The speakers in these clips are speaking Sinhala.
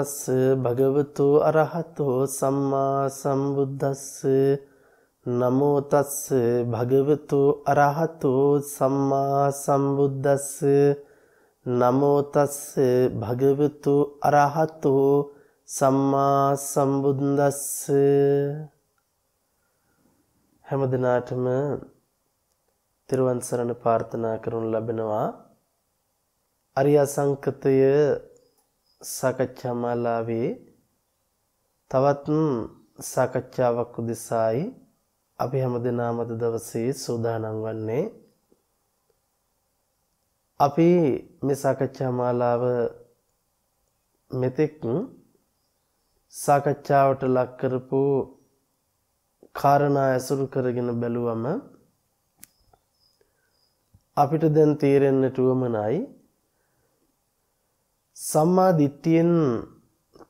තස්ස භගවතු අරහතෝ සම්මා සම්බුද්දස්ස නමෝ තස්ස භගවතු අරහතෝ සම්මා සම්බුද්දස්ස නමෝ තස්ස භගවතු අරහතෝ සම්මා සම්බුද්දස්ස හැමදිනාටම තිරුවන් සරණ ප්‍රාර්ථනා කරනු ලබනවා අරියා සංකතය සාකච්ඡා මාලාවේ තවත් සාකච්ඡාවක් උදෙසායි අපි හැමදෙනාම අද දවසේ සූදානම් වන්නේ අපි මේ සාකච්ඡා මාලාව මෙතෙක් සාකච්ඡාවට ලක් කරපු කාරණා ඇසුරු කරගෙන බැලුවම අපිට දැන් තීරෙන්නට උවමනයි සම්මා දිට්ඨියෙන්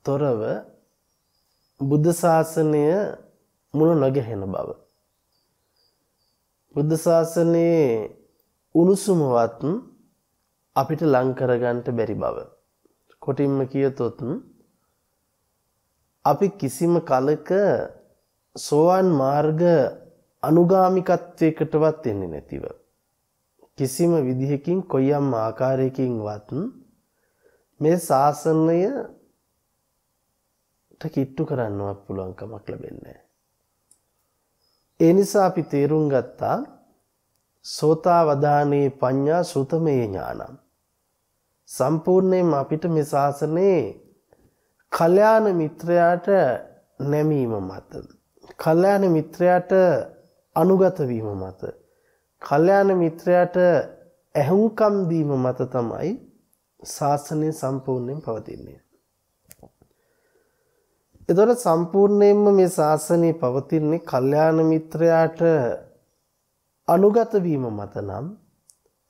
තොරව බුද්ධ ශාසනය මුල නොගැහෙන බව. බුද්ධ ශාසනයේ උණුසුමවත් අපිට ලං කරගන්න බැරි බව. කොටින්ම කියතොත් අපි කිසිම කලක සෝවාන් මාර්ග අනුගාමිකත්වයකටවත් එන්නේ නැතිව කිසිම විදිහකින් කොයියම් ආකාරයකින්වත් මේ ශාසනය කිට්ටු කරන්නවත් පුළුවන්කමක් ලැබෙන්නේ. ඒ නිසා අපි තේරුම් ගත්තා සෝතාවදානයේ පඤ්ඤා සෘතමේ ඥානම්. සම්පූර්ණයෙන්ම අපිට මේ ශාසනයේ කල්යාණ මිත්‍රයාට නැමීම මත. කල්යාණ මිත්‍රයාට අනුගත වීම මත. කල්යාණ මිත්‍රයාට ඇහුම්කම් දීම මත තමයි ශාසනය සම්පූර්ණයෙන් පවතින්නේ. එතොට සම්පූර්ණයෙන්ම මේ ශාසනය පවතින්නේ කල්්‍යාන මිත්‍රයාට අනුගතවීම මතනම්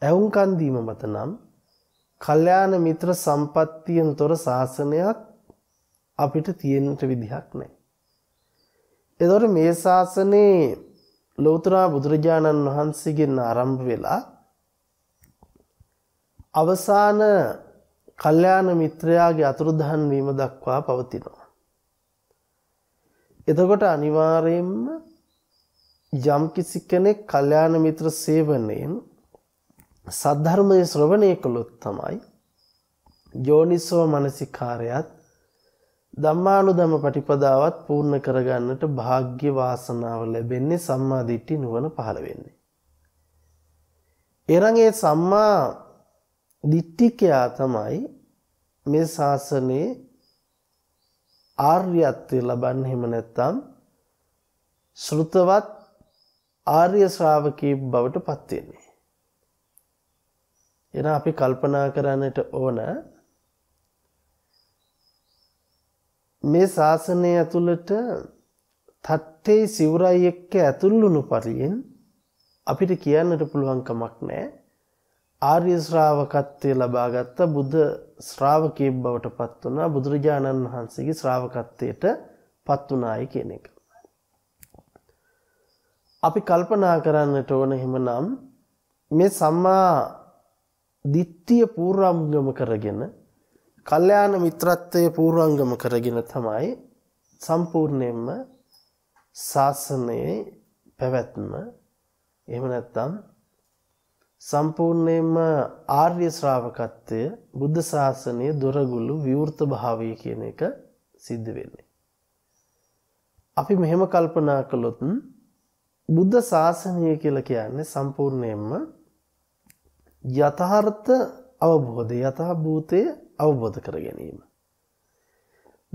ඇවුන්කන්දීම මතනම් කල්්‍යාන මිත්‍ර සම්පත්තියෙන් තොර ශාසනයක් අපිට තියෙන්ට විදිහක් නෑ. එදොට මේ ශාසනයේ ලෝතුරා බුදුරජාණන් වහන්සේගෙන් ආරම්භ වෙලා අවසාන කල්යාණ මිත්‍රයාගේ අතුරුදහන් වීම දක්වා පවතිනවා. එතකොට අනිවාර්යයෙන්ම යම්කිසි කෙනෙක් කල්යාණ මිත්‍ර සේවනයෙන් සද්ධර්මය ශ්‍රවණය කළොත් තමයි යෝනිසෝ මනසිකාරයත් ධම්මානුදම පටිපදාවත් පූර්ණ කරගන්නට වාග්ය වාසනාව ලැබෙන්නේ සම්මා දිට්ඨි නුවණ පහළ වෙන්නේ. එරන් ඒ සම්මා දිට්ඨිකයා තමයි මේ ශාසනයේ ආර්යත්වය ලබන්න හිම නැත්තම් ශ්‍රුතවත් ආර්ය ශ්‍රාවකී බවට පත් වෙන්නේ. එන අපි කල්පනා කරන්නට ඕන මේ ශාසනය ඇතුළට තත්තේ සිවුරයි එක්ක ඇතුල් වුණු පරියෙන් අපිට කියන්නට පුළුවන් කමක් නැහැ. ආර්ය ශ්‍රාවකත්වය ලබාගත්ත බුද්ධ ශ්‍රාවකයෙක් බවට පත් වුණා බුදුරජාණන් වහන්සේගේ ශ්‍රාවකත්වයට පත් වුණායි කියන එක. අපි කල්පනා කරන්නට ඕන එහෙමනම් මේ සම්මා දිට්ඨිය පූර්වංගම කරගෙන කල්යාණ මිත්‍රත්වය පූර්වංගම කරගෙන තමයි සම්පූර්ණයෙන්ම ශාසනයේ පැවැත්ම එහෙම නැත්නම් සම්පූර්ණයෙන්ම ආර්ය ශ්‍රාවකත්වය බුද්ධ ශාසනය දොරගුළු විවෘත භාවය කියන එක සිද්ධ වෙන්නේ. අපි මෙහෙම කල්පනා කළොත් බුද්ධ ශාසනය කියලා කියන්නේ සම්පූර්ණයෙන්ම යථාර්ථ අවබෝධය යථාභූතය අවබෝධ කර ගැනීම.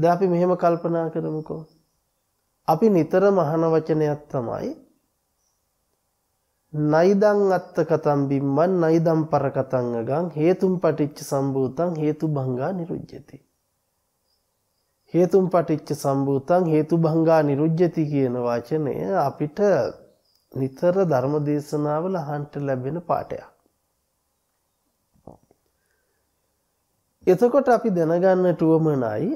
දැන් අපි මෙහෙම කල්පනා කරමුකෝ. අපි නිතර මහන වචනයක් තමයි නයිදං අත්ත කතම් බිම්මන් නයිදම් පරකතං අගං හේතුම් පටිච්ච සම්භූතං හේතු භංගා නිරුජ්ජති හේතුම් පටිච්ච සම්භූතං හේතු භංගා නිරුජ්ජති කියන වචනය අපිට නිතර ධර්ම දේශනාවල අහන්ට ලැබෙන පාඩයක් එතකොට අපි දැනගන්නට උවමනයි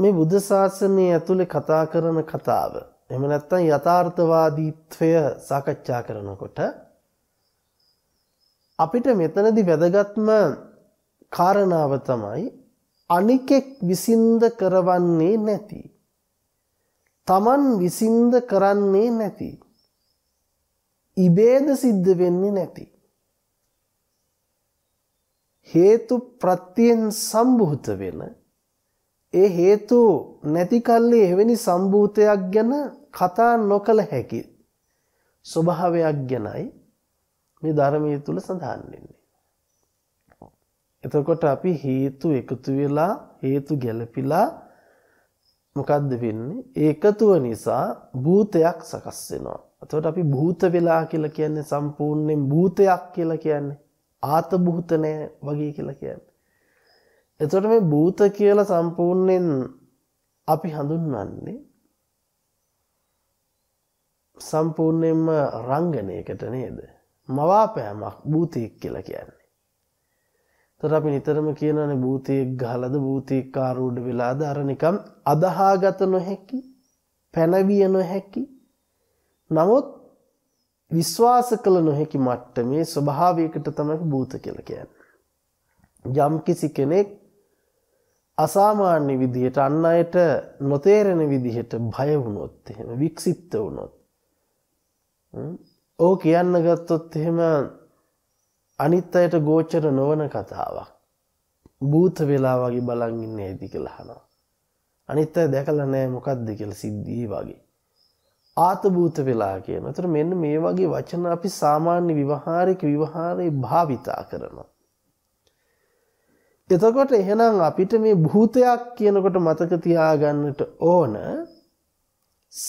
මේ බුද්ධ ශාසනය ඇතුලේ කතා කරන කතාව එම නැත්තන් යථාර්ථවාදීත්වය සාකච්ඡා කරනකොට අපිට මෙතනදි වැදගත්ම කාරණාව තමයි අනිකෙක් විසින්ද කරවන්නේ නැති. තමන් විසින්ද කරන්නේ නැති. ඉබේද සිද්ධ වෙන්නේ නැති. හේතු ප්‍රත්තියෙන් සම්බුහත වෙන ඒ හේතු නැති කල්ලි එවැනි සම්භූතයක් ගැන කතා නොකළ හැකි ස්වභාවයක් ගැනයි මේ ධර්මයේ තුල සඳහන් වෙන්නේ. එතකොට අපි හේතු එකතු වෙලා හේතු ගැළපිලා මොකද්ද වෙන්නේ? ඒකතුව නිසා භූතයක් සකස් වෙනවා. එතකොට අපි භූත වෙලා කියලා කියන්නේ සම්පූර්ණයෙන් භූතයක් කියලා කියන්නේ ආත භූත වගේ කියලා කියන්නේ. එතොට මේ භූත කියල සම්පූර්ණයෙන් අපි හඳුන්වන්නේ සම්පූර්ණයෙන්ම රංගනයකට නේද මවාපෑමක් භූතයෙක් කියල කියන්නේ. තර අපි නිතරම කියනන භූතයෙක් ගහලද භූතයෙක් කාරූඩ වෙලාද අරනිකම් අදහාගත නොහැකි පැනවිය නොහැකි නමුත් විශ්වාස කළ නොහැකි මට්ට මේ ස්වභාවයකට තමයි භූත කියල කියන්න. යම්කිසි කෙනෙක් අසාමාන්‍ය විදිහට අන්න අයට නොතේරෙන විදිහට බය වුණොත් එහෙම වික්සිප්ත වුණොත් ඕ කියන්න ගත්තොත් එහෙම අනිත් අයට ගෝචර නොවන කතාවක් භූත වෙලා වගේ බලන් ඉන්නේ ඇති කියලා අහනවා අනිත් අය දැකලා නැහැ මොකද්ද කියලා සිද්ධිය වගේ ආතභූත වෙලා කියන. ඒතර මෙන්න මේ වගේ වචන අපි සාමාන්‍ය විවහාරික විවහාරේ භාවිතා කරනවා. එතකොට එහෙනම් අපිට මේ භූතයක් කියනකොට මතක තියාගන්නට ඕන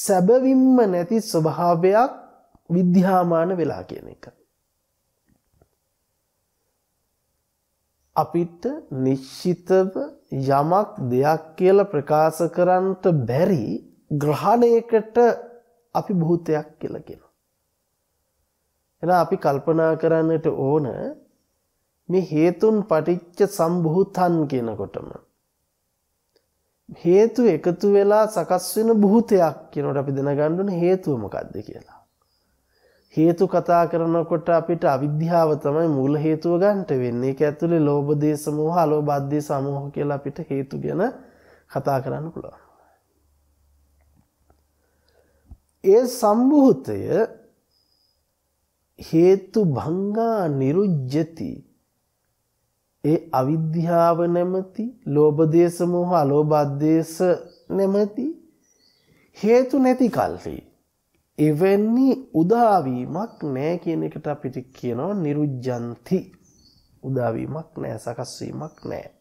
සැබවින්ම නැති ස්වභාවයක් විද්‍යාමාන වෙලා කියන එක. අපිට නිශ්චිතව යමක් දෙයක් කියලා ප්‍රකාශ කරන්නට බැරි ග්‍රහණයකට අපි භූතයක් කියලා කියනවා. එහෙනම් අපි කල්පනා කරන්නට ඕන මේ හේතුන් පටිච්ච සම්බුහතන් කියනකොටම හේතු එකතු වෙලා සකස් වෙන බුහතයක් කියනට අපි දැනගන්න හේතුව මොකද්ද කියලා හේතු කතා කරනකොට අපිට අවිද්‍යාව තමයි මූල හේතුව ගන්නට වෙන්නේ. ඒක ඇතුලේ ලෝභ දේශ මොහ අලෝභ අධේ සමෝහ කියලා අපිට හේතු ගැන කතා කරන්න පුළුවන්. ඒ සම්භූතය හේතු භංගා නිරුජ්ජති ඒ අවිද්‍යාව නැමැති ලෝභ දේශ මොහ අලෝභ දේශ නැමැති හේතු නැති කල්හි එවැනි උදාවීමක් නැහැ කියන එකට අපිට කියනවා නිරුජ්ජන්ති උදාවීමක් නැහැ සකස් වීමක් නැහැ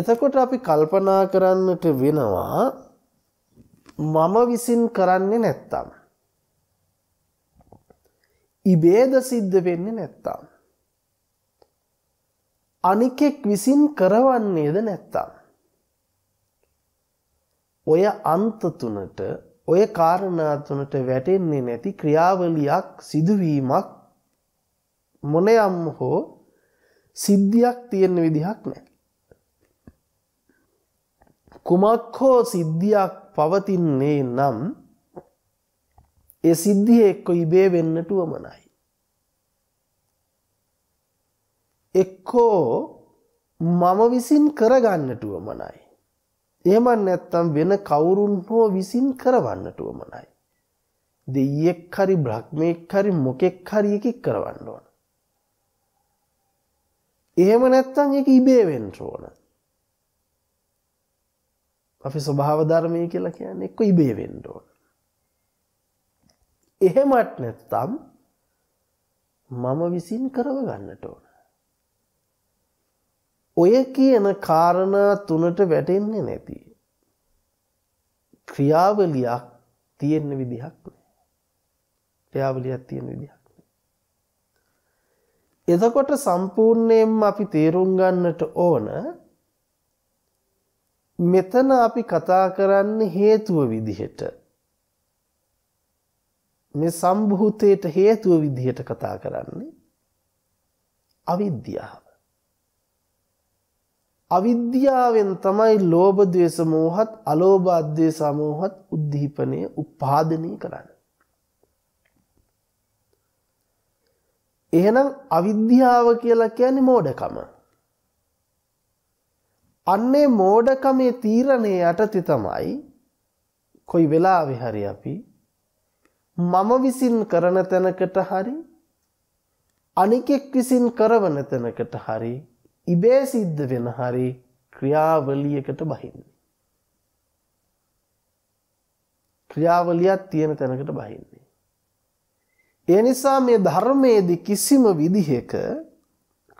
එතකොට අපි කල්පනා කරන්නට වෙනවා මම විසින් කරන්නේ නැත්තම් ඉබේද සිද්ධ වෙන්නේ නැත්තම් අනිකෙක් විසින් කරවන්නේද නැත්තම්. ඔය අන්තතුනට ඔය කාරණාතුනට වැටෙන්නේ නැති ක්‍රියාවලියක් සිදුවීමක් මොනයම් හෝ සිද්ධියක් තියෙන විදිහක් නෑ. කුමක් හෝ සිද්ධියක් පවතින්නේ නම් ඒ සිද්ධිය එක්ක ඉබේ වෙන්නටුවමනයි. එක්කෝ මම විසින් කරගන්නටුව මනයි. එහමන් නැත්තම් වෙන කවුරුන් හෝ විසින් කරවන්නටුව මනයි. දෙයෙක් හරි බ්‍රහ්මයෙක් හරි මොකෙක් හරියකෙක් කරවන්න ඕන. එහෙම නැත්තං එක ඉබේවෙන් ඕන. අපි ස්වභාවධර්මය කියලා කියන්න එක්ක ඉබේවෙන් ඕන. එහෙමත් නැත්තම් මම විසින් කරව ගන්නට ඕන. ඔය කියන කාරණා තුනට වැටෙන්නේ නැති. ක්‍රියාවලියක් තියෙන්න විදිහක් ක්‍රියාවලියක් තියෙන විදිහක්. එතකොට සම්පූර්ණයෙන් අපි තේරුම් ගන්නට ඕන මෙතන අපි කතා කරන්න හේතුව විදිහට මේ සම්භූතයට හේතුව විදිහට කතා කරන්නේ අවිද්‍යාව. අවිද්‍යාවෙන් තමයි ලෝභ ද්වේෂ මෝහත් අලෝභ අද්වේෂ මෝහත් උද්දීපනය උපාදනය කරන්නේ. එහෙනම් අවිද්‍යාව කියලා කියන්නේ මෝඩකම. අන්නේ මෝඩකමේ තීරණය යටතේ තමයි කොයි වෙලාවෙ හරි අපි මම විසින් කරන තැනකට හරි අනිකෙක් විසින් කරවන තැනකට හරි ඉබේ සිද්ධ වෙන හරි ක්‍රියාවලියකට බහින්න. ක්‍රියාවලියත් තියෙන තැනකට බහින්නේ. ඒ නිසා මේ ධර්මයේදී කිසිම විදිහක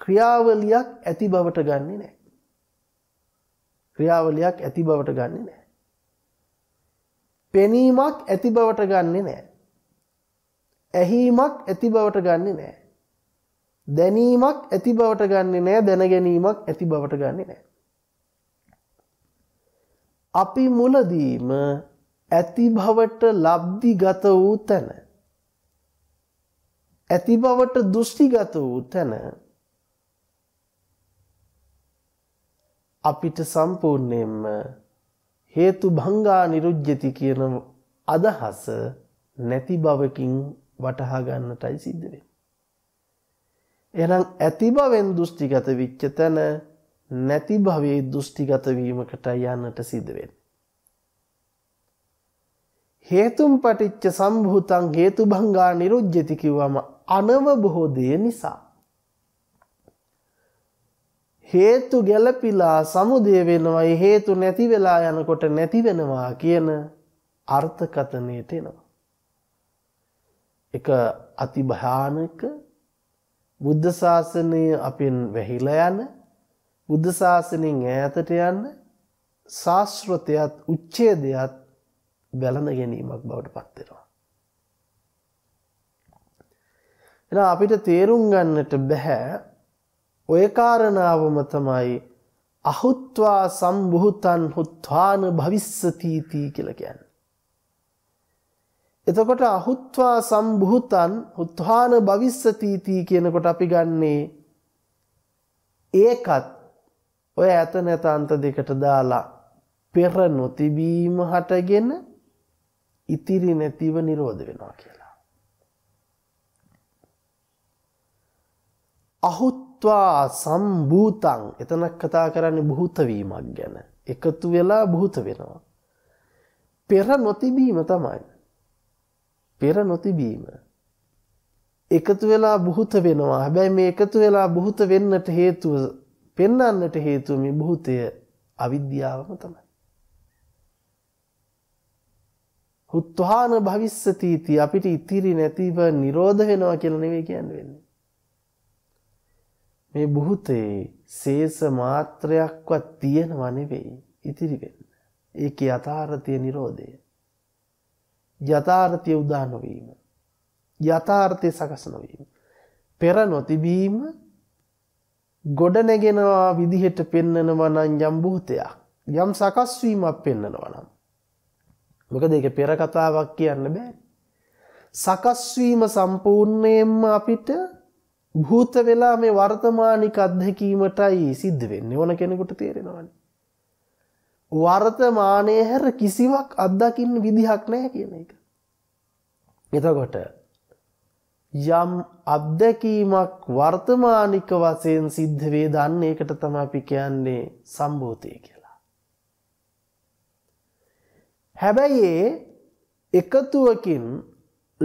ක්‍රියාවලියක් ඇති බවට ගන්නේ නැහැ. ක්‍රියාවලියක් ඇති බවට ගන්නේ නැහැ. පෙනීමක් ඇති බවට ගන්නේ නැහැ. ඇහීමක් ඇති බවට ගන්නේ නැහැ. දැනීමක් ඇති බවට ගන්න නෑ දැන ගැනීමක් ඇති බවට ගන්න නෑ. අපි මුලදීම ඇති බවට ලබ්දි ගත වූ තැන. ඇති බවට දෘෂ්ටිගත වූ තැන අපිට සම්පූර්ණයෙන්ම හේතු භංගා නිරුජ්ජති කියන අදහස නැති බවකින් වටහා ගන්නටයි සිද්ධ වෙන්නේ. එනම් ඇති බවෙන් දෘෂ්ටිගත විච්ච තැන නැති භවයේ දෘෂ්ටිගතවීමකට යන්නට සිදුවෙන්. හේතුම් පටිච්ච සම්භූතන් හේතු භංගා නිරුජ්ජතිකිවම අනව බොහෝදය නිසා. හේතු ගැලපිලා සමුදය වෙනවයි හේතු නැති වෙලා යනකොට නැති වෙනවා කියන අර්ථකතනයට එනවා. එක අතිභානක බුද්ධ ශාසනය අපෙන් වැහිලා යන බුද්ධ ශාසනයෙන් ඈතට යන ශාස්ත්‍රතයත් උච්ඡේදයත් වැළඳ ගැනීමක් බවට පත් වෙනවා. එහෙනම් අපිට තේරුම් ගන්නට බෑ ඔය කාරණාවම තමයි අහුත්වා සම්භූතං හුත්වාන භවිස්සති තී කියලා කියන්නේ. එතකොට අහුත්වා සම්භූතං හුත්වාන භවිස්සතිති කියනකොට අපි ගන්නේ ඒකත් ඔය ඇත නැත අන්ත දෙකට දාලා පෙර නොතිබීම හටගෙන ඉතිරි නැතිව නිරෝධ වෙනවා කියලා. අහුත්වා සම්භූතං එතනක් කතා කරන්නේ භූතවීමක් ගැන එකතු වෙලා භූත වෙනවා. පෙර නොතිබීම තමයි. පෙර නොතිබීම. එකතු වෙලා බුහුත වෙනවා හැබැයි මේ එකතු වෙලා බුහුත වෙන්නට හේතුව පෙන්නන්නට හේතුව මේ බුහුතය අවිද්‍යාවම තමයි. හුත්වාන භවිස්සතීති අපිට ඉතිරි නැතිව නිරෝධ වෙනවා කියලා නෙවෙයි කියන්න වෙන්නේ. මේ බුහුතේ සේස මාත්‍රයක්වත් තියෙනව නෙවෙයි ඉතිරි වෙන්න. ඒකේ යථාර්ථය නිරෝධය. යථාර්ථය උදා නොවීම. යථාර්ථය සකස් නොවීම. පෙර නොතිබීම ගොඩ නැගෙනවා විදිහට පෙන්නනවනන් යම්භූතයක් යම් සකස්වීමක් පෙන්නනවනම්. මොක දෙක පෙර කතාවක් කියන්න බෑ. සකස්වීම සම්පූර්ණයෙන්ම අපිට භූත වෙලා මේ වර්තමානික අත්හැකීමටයි සිද්ධ වෙන්න ඕන කෙනෙකුට තේරෙනවන්නේ. වර්තමානය හැර කිසිවක් අත්දකින්න විදිහක් නෑ කියන එක. එතකොට යම් අත්දැකීමක් වර්තමානික වසයෙන් සිද්ධවේ දන්න එකට තම අපි කියන්නේ සම්බෝධය කියලා. හැබැයි එකතුවකින්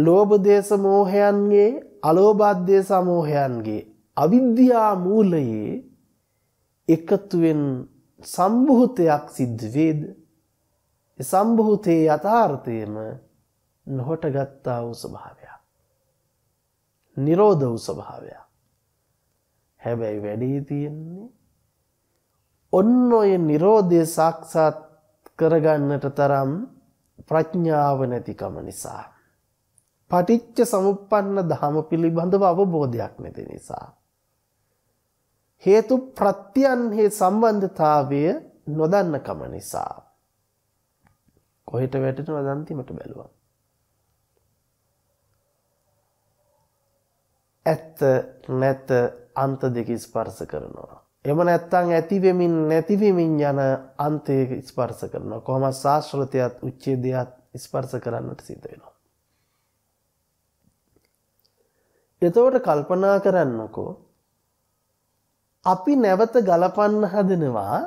ලෝබදේශ මෝහයන්ගේ අලෝබද්ධය සමෝහයන්ගේ අවිද්‍යා මූලයේ එකතුවෙන් සම්භූතයක් සිද්ධ වේද සම්භූතයේ යථාර්ථයම නොහොට ගත්තා වූ ස්වභාවයක් නිරෝධ වූ ස්වභාවයක් හැබැයි වැඩේ තියෙන්නේ ඔන්න ඔය නිරෝධය සාක්ෂාත් කරගන්නට තරම් ප්‍රඥාව නැතිකම නිසා. පටිච්ච සමුපන්න දහම පිළිබඳව අවබෝධයක් නැති නිසා. හේතු ප්‍රත්‍යයන්හි සම්බන්ධතාවය නොදන්නකම නිසා. කොහෙට වැටෙනවද අන්තිමට බැලුවා. ඇත්ත නැත අන්ත දෙක ස්පර්ශ කරනවා. එම නැත්තං ඇතිවෙමින් නැතිවෙමින් යන අන්තයක ස්පර්ස කරනවා කොහොම ශාශ්‍රතයත් උච්චේදයක් ස්පර්ස කරන්නට සිතවෙනවා. එතවට කල්පනා කරන්නකෝ අපි නැවත ගලපන්න හදනවා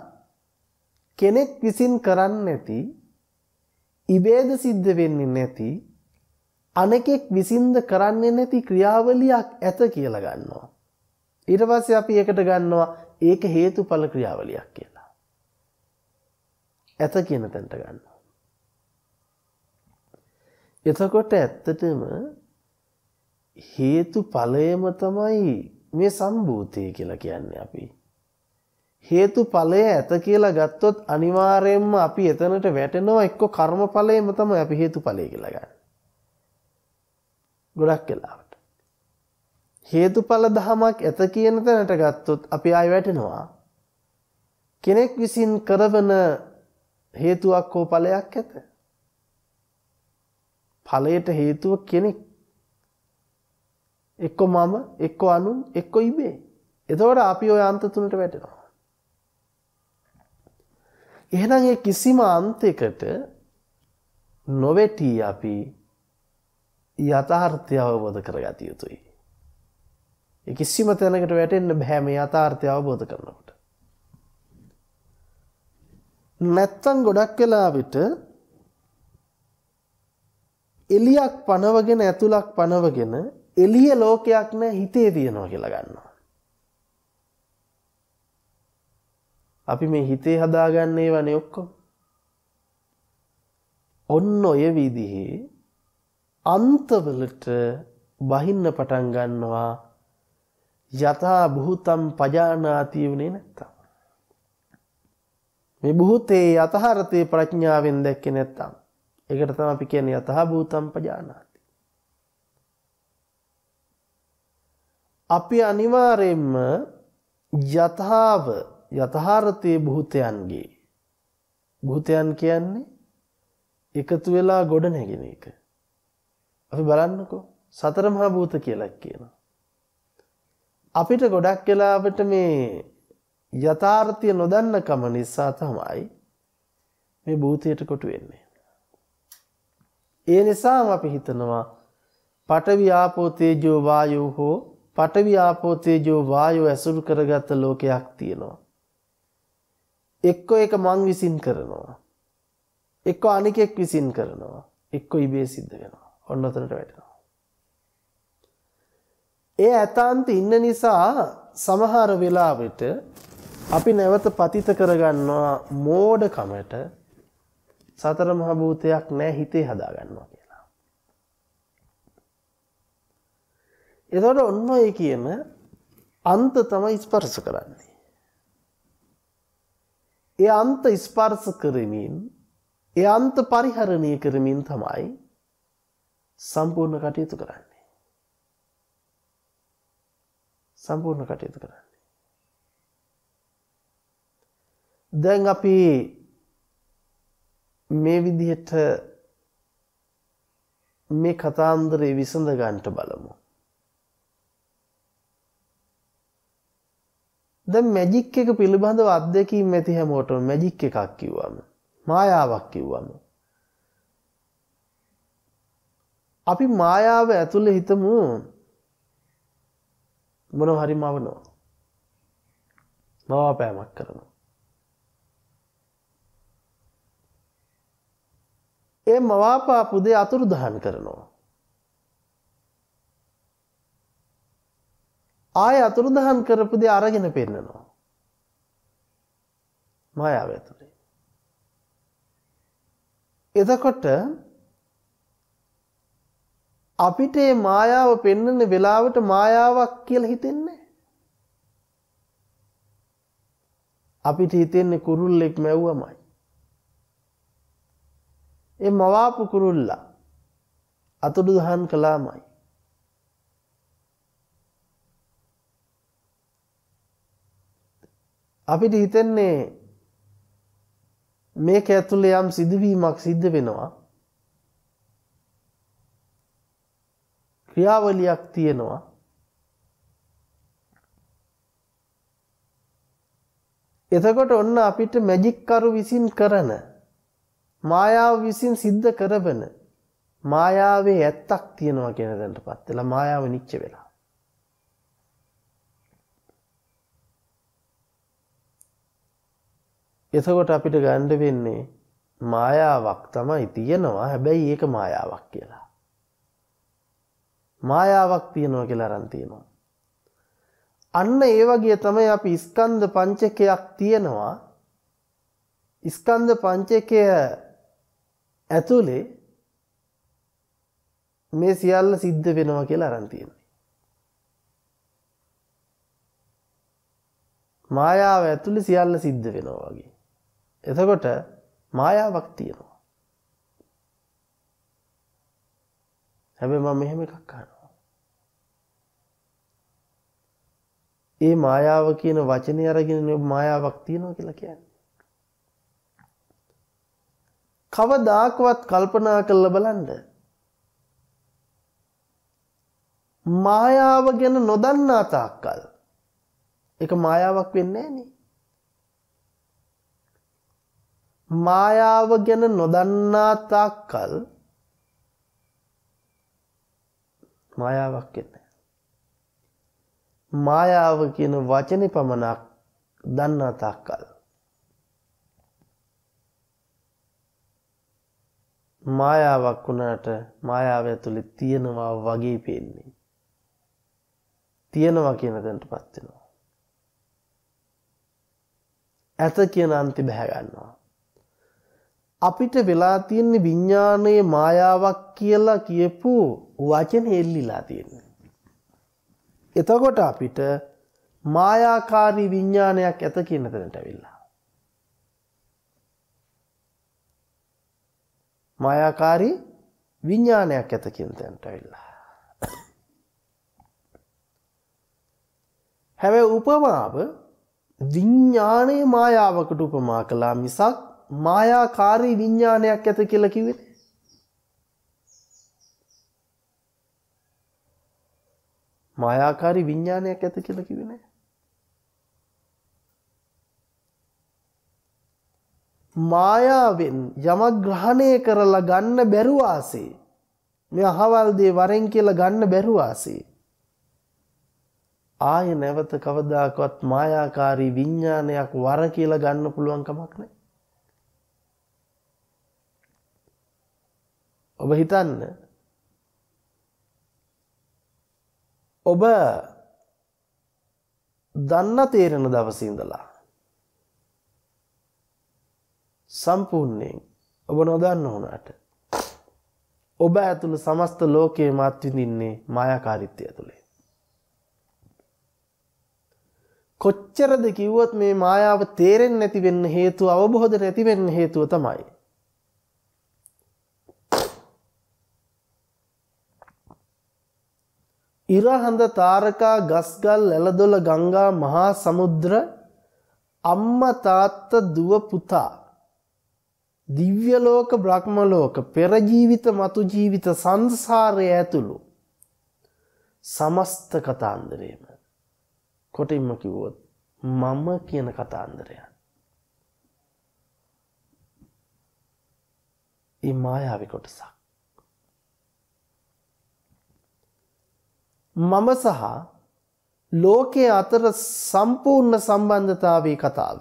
කෙනෙක් විසින් කරන්න නැති ඉබේද සිද්ධ වෙන්නේ නැති අනෙකෙක් විසින්ද කරන්නේ නැති ක්‍රියාවලියක් ඇත කියලා ගන්නවා. ඊට පස්සේ අපි ඒකට ගන්නවා ඒක හේතුඵල ක්‍රියාවලියක් කියලා. ඇත කියන තැනට ගන්නවා. එතකොට ඇත්තටම හේතු ඵලයම තමයි මේ සම්භූතය කියලා කියන්නේ අපි. හේතු ඵලය ඇත කියලා ගත්තොත් අනිවාර්යයෙන්ම අපි එතනට වැටෙනවා එක්ක කර්ම ඵලයම තමයි අපි හේතු ඵලය කියලා ගන්න. ගොඩක් වෙලාවට. හේතු ඵල දහමක් ඇත කියන තැනට ගත්තොත් අපි ආය වැටෙනවා. කෙනෙක් විසින් කරවන හේතුවක් හෝ ඵලයක් ඇත. ඵලයට හේතුව කෙනෙක් එක්කො මම එක්කො අනුන් එක්කො ඉබේ එතවට අපි ඔය අන්ත තුනට වැටෙනවා. එහෙනම් ඒ කිසිම අන්තයකට නොවැටී අපි යථාර්ථය අවබෝධ කරගත යුතුයි. කිසිම තැනකට වැටෙන්න්න බැහැම යථාර්ථය අවබෝධ කරනකට. නැත්තන් ගොඩක් කලාවිට එලියක් පනවගෙන ඇතුළක් පනවගෙන එළිය ලෝකයක් නෑ හිතේ තියෙනවා කියලා ගන්නවා. අපි මේ හිතේ හදාගන්නේ වනේ ඔක්කො. ඔන්න ඔය විදිහේ අන්තවලට බහින්න පටන් ගන්නවා යථා බුහතම් පජානාති වුණේ නැත්තම්. මේ බුහතේ යථාර්ථයේ ප්‍රඥාවෙන් දැක්කේ නැත්තම්. ඒකට තමයි අපි කියන්නේ යථා බුතම් පජානාති. අපි අනිවාරයෙන්ම යථාව යථාර්ථයේ භූතයන්ගේ භූතයන් කියන්නේ එකතු වෙලා ගොඩ නැගෙන එක. අපි බලන්නකෝ සතර මහා භූත කියලා කියනවා. අපිට ගොඩක් වෙලාවට මේ යථාර්ථය නොදන්නකම නිසා තමයි මේ භූතයට කොටු වෙන්නේ. ඒ නිසාම අපි හිතනවා පඨවි ආපෝ තේජෝ වායෝ හෝ පඨවි ආපෝ තේජෝ වායෝ ඇසුරු කරගත් ලෝකයක් තියෙනවා. එක්ක එක මං විසින් කරනවා. එක්ක අනිකෙක් විසින් කරනවා. එක්ක ඉබේ සිද්ධ වෙනවා. ඔන්න ඔතනට වැටෙනවා. ඒ ඇතාන්ත ඉන්න නිසා සමහර වෙලාවට අපි නැවත පතිත කරගන්නවා මෝඩකමට සතර මහ භූතයක් නැහැ හිතේ හදාගන්නවා. එතකොට ඔන්න ඔය කියන අන්ත තමයි ස්පර්ශ කරන්නේ. ඒ අන්ත ස්පර්ශ කරමින් ඒ අන්ත පරිහරණය කරමින් තමයි සම්පූර්ණ කටයුතු කරන්නේ. සම්පූර්ණ කටයුතු කරන්නේ. දැන් අපි මේ විදිහට මේ කතාන්දරේ විසඳ ගන්නට බලමු. ද මැජික් එක පිළිබඳව අත්දැකීම් ඇති හැමෝට මැජික් එකක් කිව්වම මායාවක් කිව්වම. අපි මායාව ඇතුළ හිතමු මොන හරි මවනෝ මවාපෑමක් කරනවා. ඒ මවාපාපු දේ අතුරු දහන් කරනවා. ආය අතුරුදහන් කරපු දේ අරගෙන පෙන්නනවා. මායාව ඇතුළේ. එතකොට අපිට මේ මායාව පෙන්වන වෙලාවට මායාවක් කියලා හිතෙන්නේ අපිට හිතෙන්නේ කුරුල්ලෙක් මැව්වමයි. ඒ මවාපු කුරුල්ලා අතුරුදහන් කළාමයි. අපිට හිතෙන්නේ මේක ඇතුළේ යම් සිදුවීමක් සිද්ධ වෙනවා ක්‍රියාවලියක් තියෙනවා එතකොට ඔන්න අපිට මැජික්කරු විසින් කරන මායාව විසින් සිද්ධ කරවන මායාවේ ඇත්තක් තියෙනවා කියෙන දැන්ට පත් වෙලා මායාව නිච්ච වෙලා එතකොට අපිට ගණ්ඩ වෙන්නේ මායාවක් තමයි තියෙනවා හැබැයි ඒක මායාවක් කියලා. මායාවක් තියෙනවා කියලා රන්තියෙනවා. අන්න ඒ වගේ තමයි අපි ස්කන්ධ පංචකයක් තියෙනවා ස්කන්ධ පංචකය ඇතුළේ මේ සියල්ල සිද්ධ වෙනවා කියලා අරන්තියෙන. මායාව ඇතුළි සියල්ල සිද්ධ වෙනවා වගේ. එතකොට මායාවක් තියෙනවා. හැබැයි මම මෙහෙම එකක් අහනවා. ඒ මායාව කියන වචනේ අරගෙන මායාවක් තියෙනවා කියලා කියන්නේ. කවදාකවත් කල්පනා කරලා බලන්න. මායාව ගැන නොදන්නා තාක්කල් ඒක මායාවක් වෙන්නේ නැහැ නේ. මායාව ගැන නොදන්නා තාක්කල් මායාවක් එන්නේ. මායාව කියන වචනේ පමණක් දන්නා තාක්කල් මායාවක් වුණාට මායාව ඇතුළේ තියෙනවා වගේ පේන්නේ. තියෙනවා කියන තැනට පත් වෙනවා. ඇත කියන අන්ති බහැ ගන්නවා. අපිට වෙලා තියෙන්නේ විඤ්ඥානයේ මායාවක් කියලා කියපු වචන එල්ලිලා තියෙන්නේ. එතකොට අපිට මායාකාරී විඤ්ඥානයක් ඇත කියන තැනට ඇවිල්ලා. මායාකාරී විඤ්ඥානයක් ඇත කියන තැනට ඇවිල්ලා. හැබැ උපමාව විඤ්ඥානයේ මායාවකට උපමා කලා මිසක් මායාකාරී විඥානයක් ඇත කියලා කිව්වේ. මායාකාරී විඥානයක් ඇත කියලා කිව්වේ නෑ. මායාවෙන් යමක් ග්‍රහණය කරලා ගන්න බැරුව ආසේ. මේ අහවල් දේ වරෙන් කියලා ගන්න බැරුව ආසේ. ආය නැවත කවදාකවත් මායාකාරී විඤ්ඥානයක් වර කියලා ගන්න පුළුවන් කමක් නෑ. ඔබ හිතන්න ඔබ දන්න තේරෙන දවසින්දලා සම්පූර්ණයෙන් ඔබ නොදන්න වුණාට ඔබ ඇතුළු සමස්ත ලෝකයේ මත්විඳින්නේ මායාකාරීත්වය තුළේ. කොච්චරද කිව්වොත් මේ මායාව තේරෙන්නේ නැති වෙන්න හේතුව අවබෝධ නැති වෙන්න හේතුව තමයි ඉරහඳ තාරකා ගස්ගල් ඇලදොල ගංගා මහා සමුද්‍ර අම්ම තාත්ත දුව පුතා දිව්‍යලෝක බ්‍රහ්මලෝක පෙරජීවිත මතු ජීවිත සංසාරය ඇතුළු සමස්ත කතාන්දරයම කොටින්ම කිව්වොත් මම කියන කතාන්දරයන් ඒ මායාවි කොටසක් මම සහ ලෝකය අතර සම්පූර්ණ සම්බන්ධතාවී කතාව.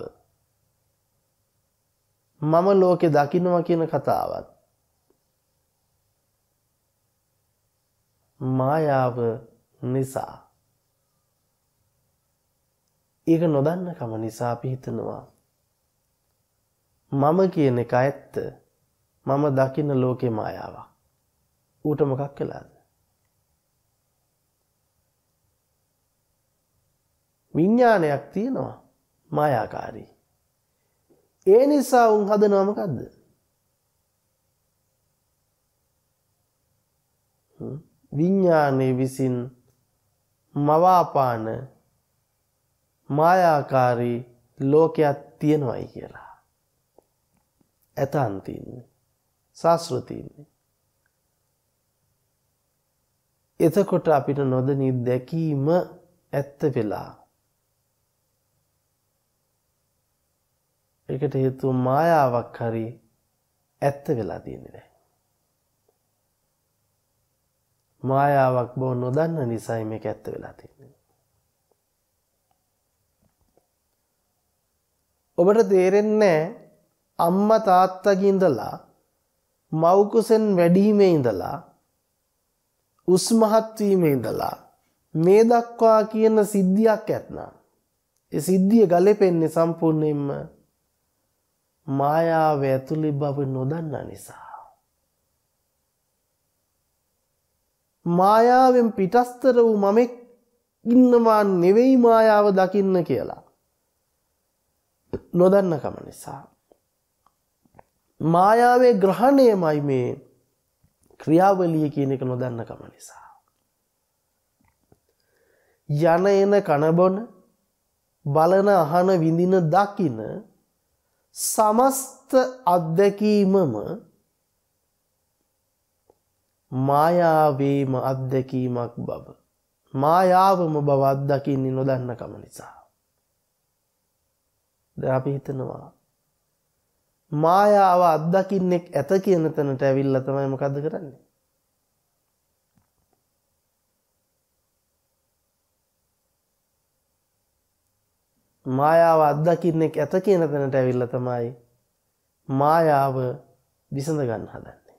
මම ලෝකෙ දකිනවා කියන කතාවත්. මායාව නිසා. ඒක නොදන්නකම නිසා පිහිතනවා. මම කියන එක ඇත්ත මම දකින්න ලෝකෙ මායාවක්. ඌට මොකක් කලාද. විඤ්ඥානයක් තියෙනවා මයාකාරී. ඒ නිසා උන් හද නොමකක්ද. විඤ්ඥානය විසින් මවාපාන මායාකාරී ලෝකයක් තියෙනවයි කියලා. ඇතන්තින්නේ ශස්ෘතින්නේ. එතකොට අපිට නොදනී දැකීම ඇත්ත වෙලා ඒකට හේතුව මායාවක් හරි ඇත්ත වෙලා තියෙන්නේ නැහැ. මායාවක් බව නොදන්න නිසයි මේක ඇත්ත වෙලා තියෙන්නේ. ඔබට තේරෙන්නේ අම්මා තාත්තගේ ඉඳලා මව්කුසෙන් වැඩිීමේ ඉඳලා උස්මහත් වීමේ ඉඳලා මේ දක්වා කියන සිද්ධියක් ඇත්නම් ඒ සිද්ධිය ගලපෙන්නේ සම්පූර්ණයෙන්ම මායාව ඇතුළි බව නොදන්න නිසා. මායාවෙන් පිටස්තර වූ මමෙක් ඉන්නවා නෙවෙයි මායාව දකින්න කියලා. නොදන්නකම නිසා. මායාවේ ග්‍රහණයමයි මේ ක්‍රියාවලිය කියන එක නොදන්නකම නිසා. යන එන කණබොන බලන අහන විඳින දකින සමස්ත අත්දැකීමම මායාවේම අත්දැකීමක් බව. මායාවම බව අත්දකින්නේ නොදන්නකම නිසා. ද අපි හිතනවා. මායාව අත්දකින්නෙක් ඇත කියන තැනට ඇවිල්ල තමයි මොකද කරන්නේ. මායාව අත්දකින්නෙක් ඇත කියන තැනට ඇවිල්ල තමයි මායාව විසඳ ගන්න හදන්නේ.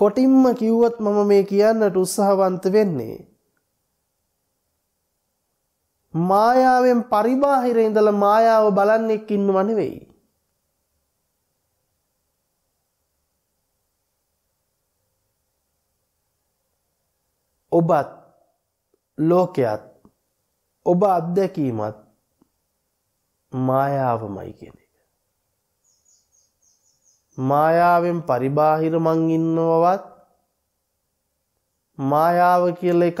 කොටින්ම කිව්වොත් මම මේ කියන්නට උත්සාහවන්ත වෙන්නේ. මායාවෙන් පරිබාහිර ඉඳල මායාව බලන්නෙක් ඉන්න වනවෙයි. ඔබත් ලෝකයත් ඔබ අත්දැකීමත් මායාවමයි කියන එක. මායාවෙන් පරිබාහිර මං ඉන්නවවත් මායාව කියල එකක්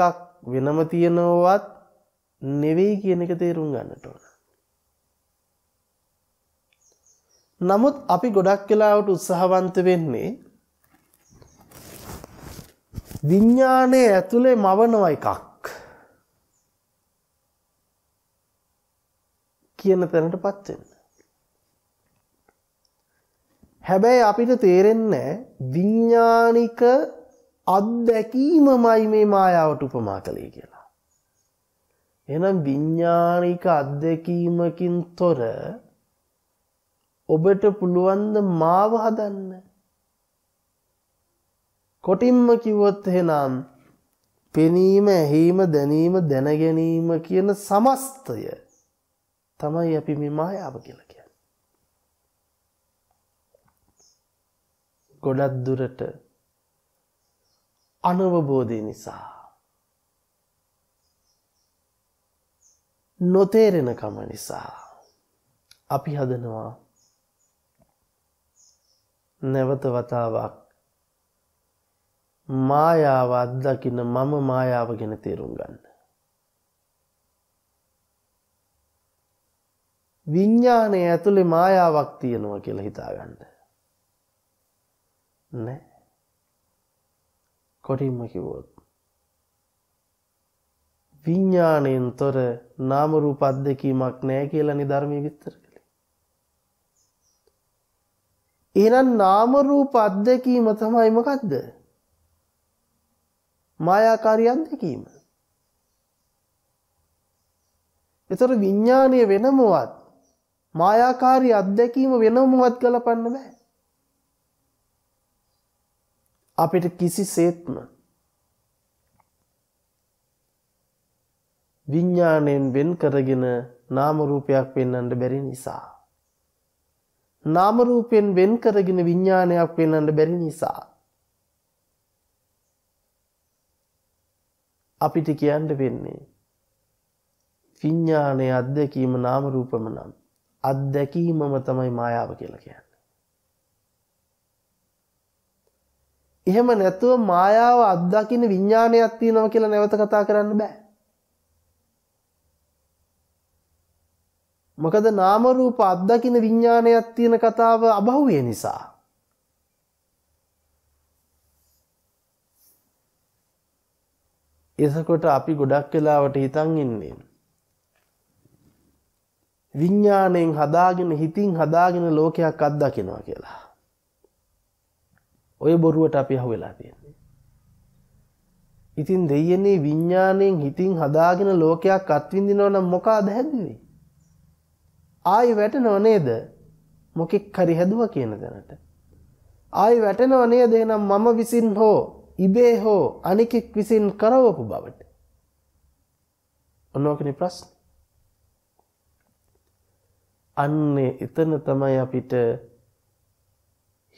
වෙනම තියෙනවවත් නෙවෙයි කියන එක තේරුම් ගන්නට ඕන. නමුත් අපි ගොඩක් කලාවට උත්සාහවන්ත වෙන්නේ විඤ්ඥානය ඇතුළේ මවනව එකක් කියන තැනට පත්වෙන්න. හැබැයි අපිට තේරෙන්නේ විඤ්ඥානික අත්දැකීමමයි මේ මායාවට උපමා කළේ කියලා. එනම් විඤ්ඥානික අත්දැකීමකින් තොර ඔබට පුළුවන්ද මාව හදන්න. කොටින්ම කිව්වොත් හෙනම් පෙනීම ඇහීම දැනීම දැනගැනීම කියන සමස්තය තමයි අපි මේ මායාව කියලා කියන්නේ. ගොඩක් දුරට අනවබෝධය නිසා නොතේරෙනකම නිසා අපි හදනවා නැවත වතාවක් මායාව අත්දකින මම මායාව ගැන තේරුම් ගන්න. විඤ්ඥානය ඇතුළේ මායාවක් තියෙනවා කියලා හිතාගන්න. නෑ කොටින්ම කිවොත්. විඤ්ඥානයෙන් තොර නාමරු පද්දකීමක් නෑ කියලා නිධර්මය විත්තර කළේ. එනම් නාමරූ පද්දකීම තමයිමකක්ද. මායාකාරියන් දෙකීම. එතොර විඤ්ඥානය වෙනමුවත් මායාකාරී අත්දැකීම වෙනවමුවත් ගලපන්න බෑ. අපිට කිසි සේත්ම විඤ්ඥාණයෙන් වෙන් කරගෙන නාමරූපයක් පෙන්නට බැරි නිසා. නාමරූපයෙන් වෙන් කරගෙන විඤ්ඥානයක් පෙන්නට බැරි නිසා. අපිට කියන්න වෙන්නේ. විඤ්ඥානය අත්දැකීම නාමරූපම නම්. අත්දැකීමම තමයි මායාව කියලා කියන්නේ. එහෙම නැතුව මායාව අත්දකින්න විඤ්ඥානයක් තියෙනව කියලා නැවත කතා කරන්න බෑ. මොකද නාමරූප අත්දකින විඤ්ඥානයක් තියෙන කතාව අභහුවේ නිසා. එසකොට අපි ගොඩක් කලාවට හිතන් ඉන්නේ. විඤ්ඥාණයෙන් හදාගෙන හිතින් හදාගෙන ලෝකයක් අත්දකිනවා කියලා. ඔය බොරුවට අපි හු වෙලා තියන්නේ. ඉතින් දෙයනේ විඤ්ඥාණයෙන් හිතින් හදාගෙන ලෝකයක් අත්විඳිනව නම් මොකා දැහැදවේ. ආයි වැටනව නේද මොකෙක් හරි හැදුව කියන දැනට. ආයි වැටනව නේද නම් මම විසින් හෝ ඉබේ හෝ අනිකෙක් විසින් කරවපු බවට. ඔන්නෝකන ප්‍රශ්න. අන්නේ එතන තමයි අපිට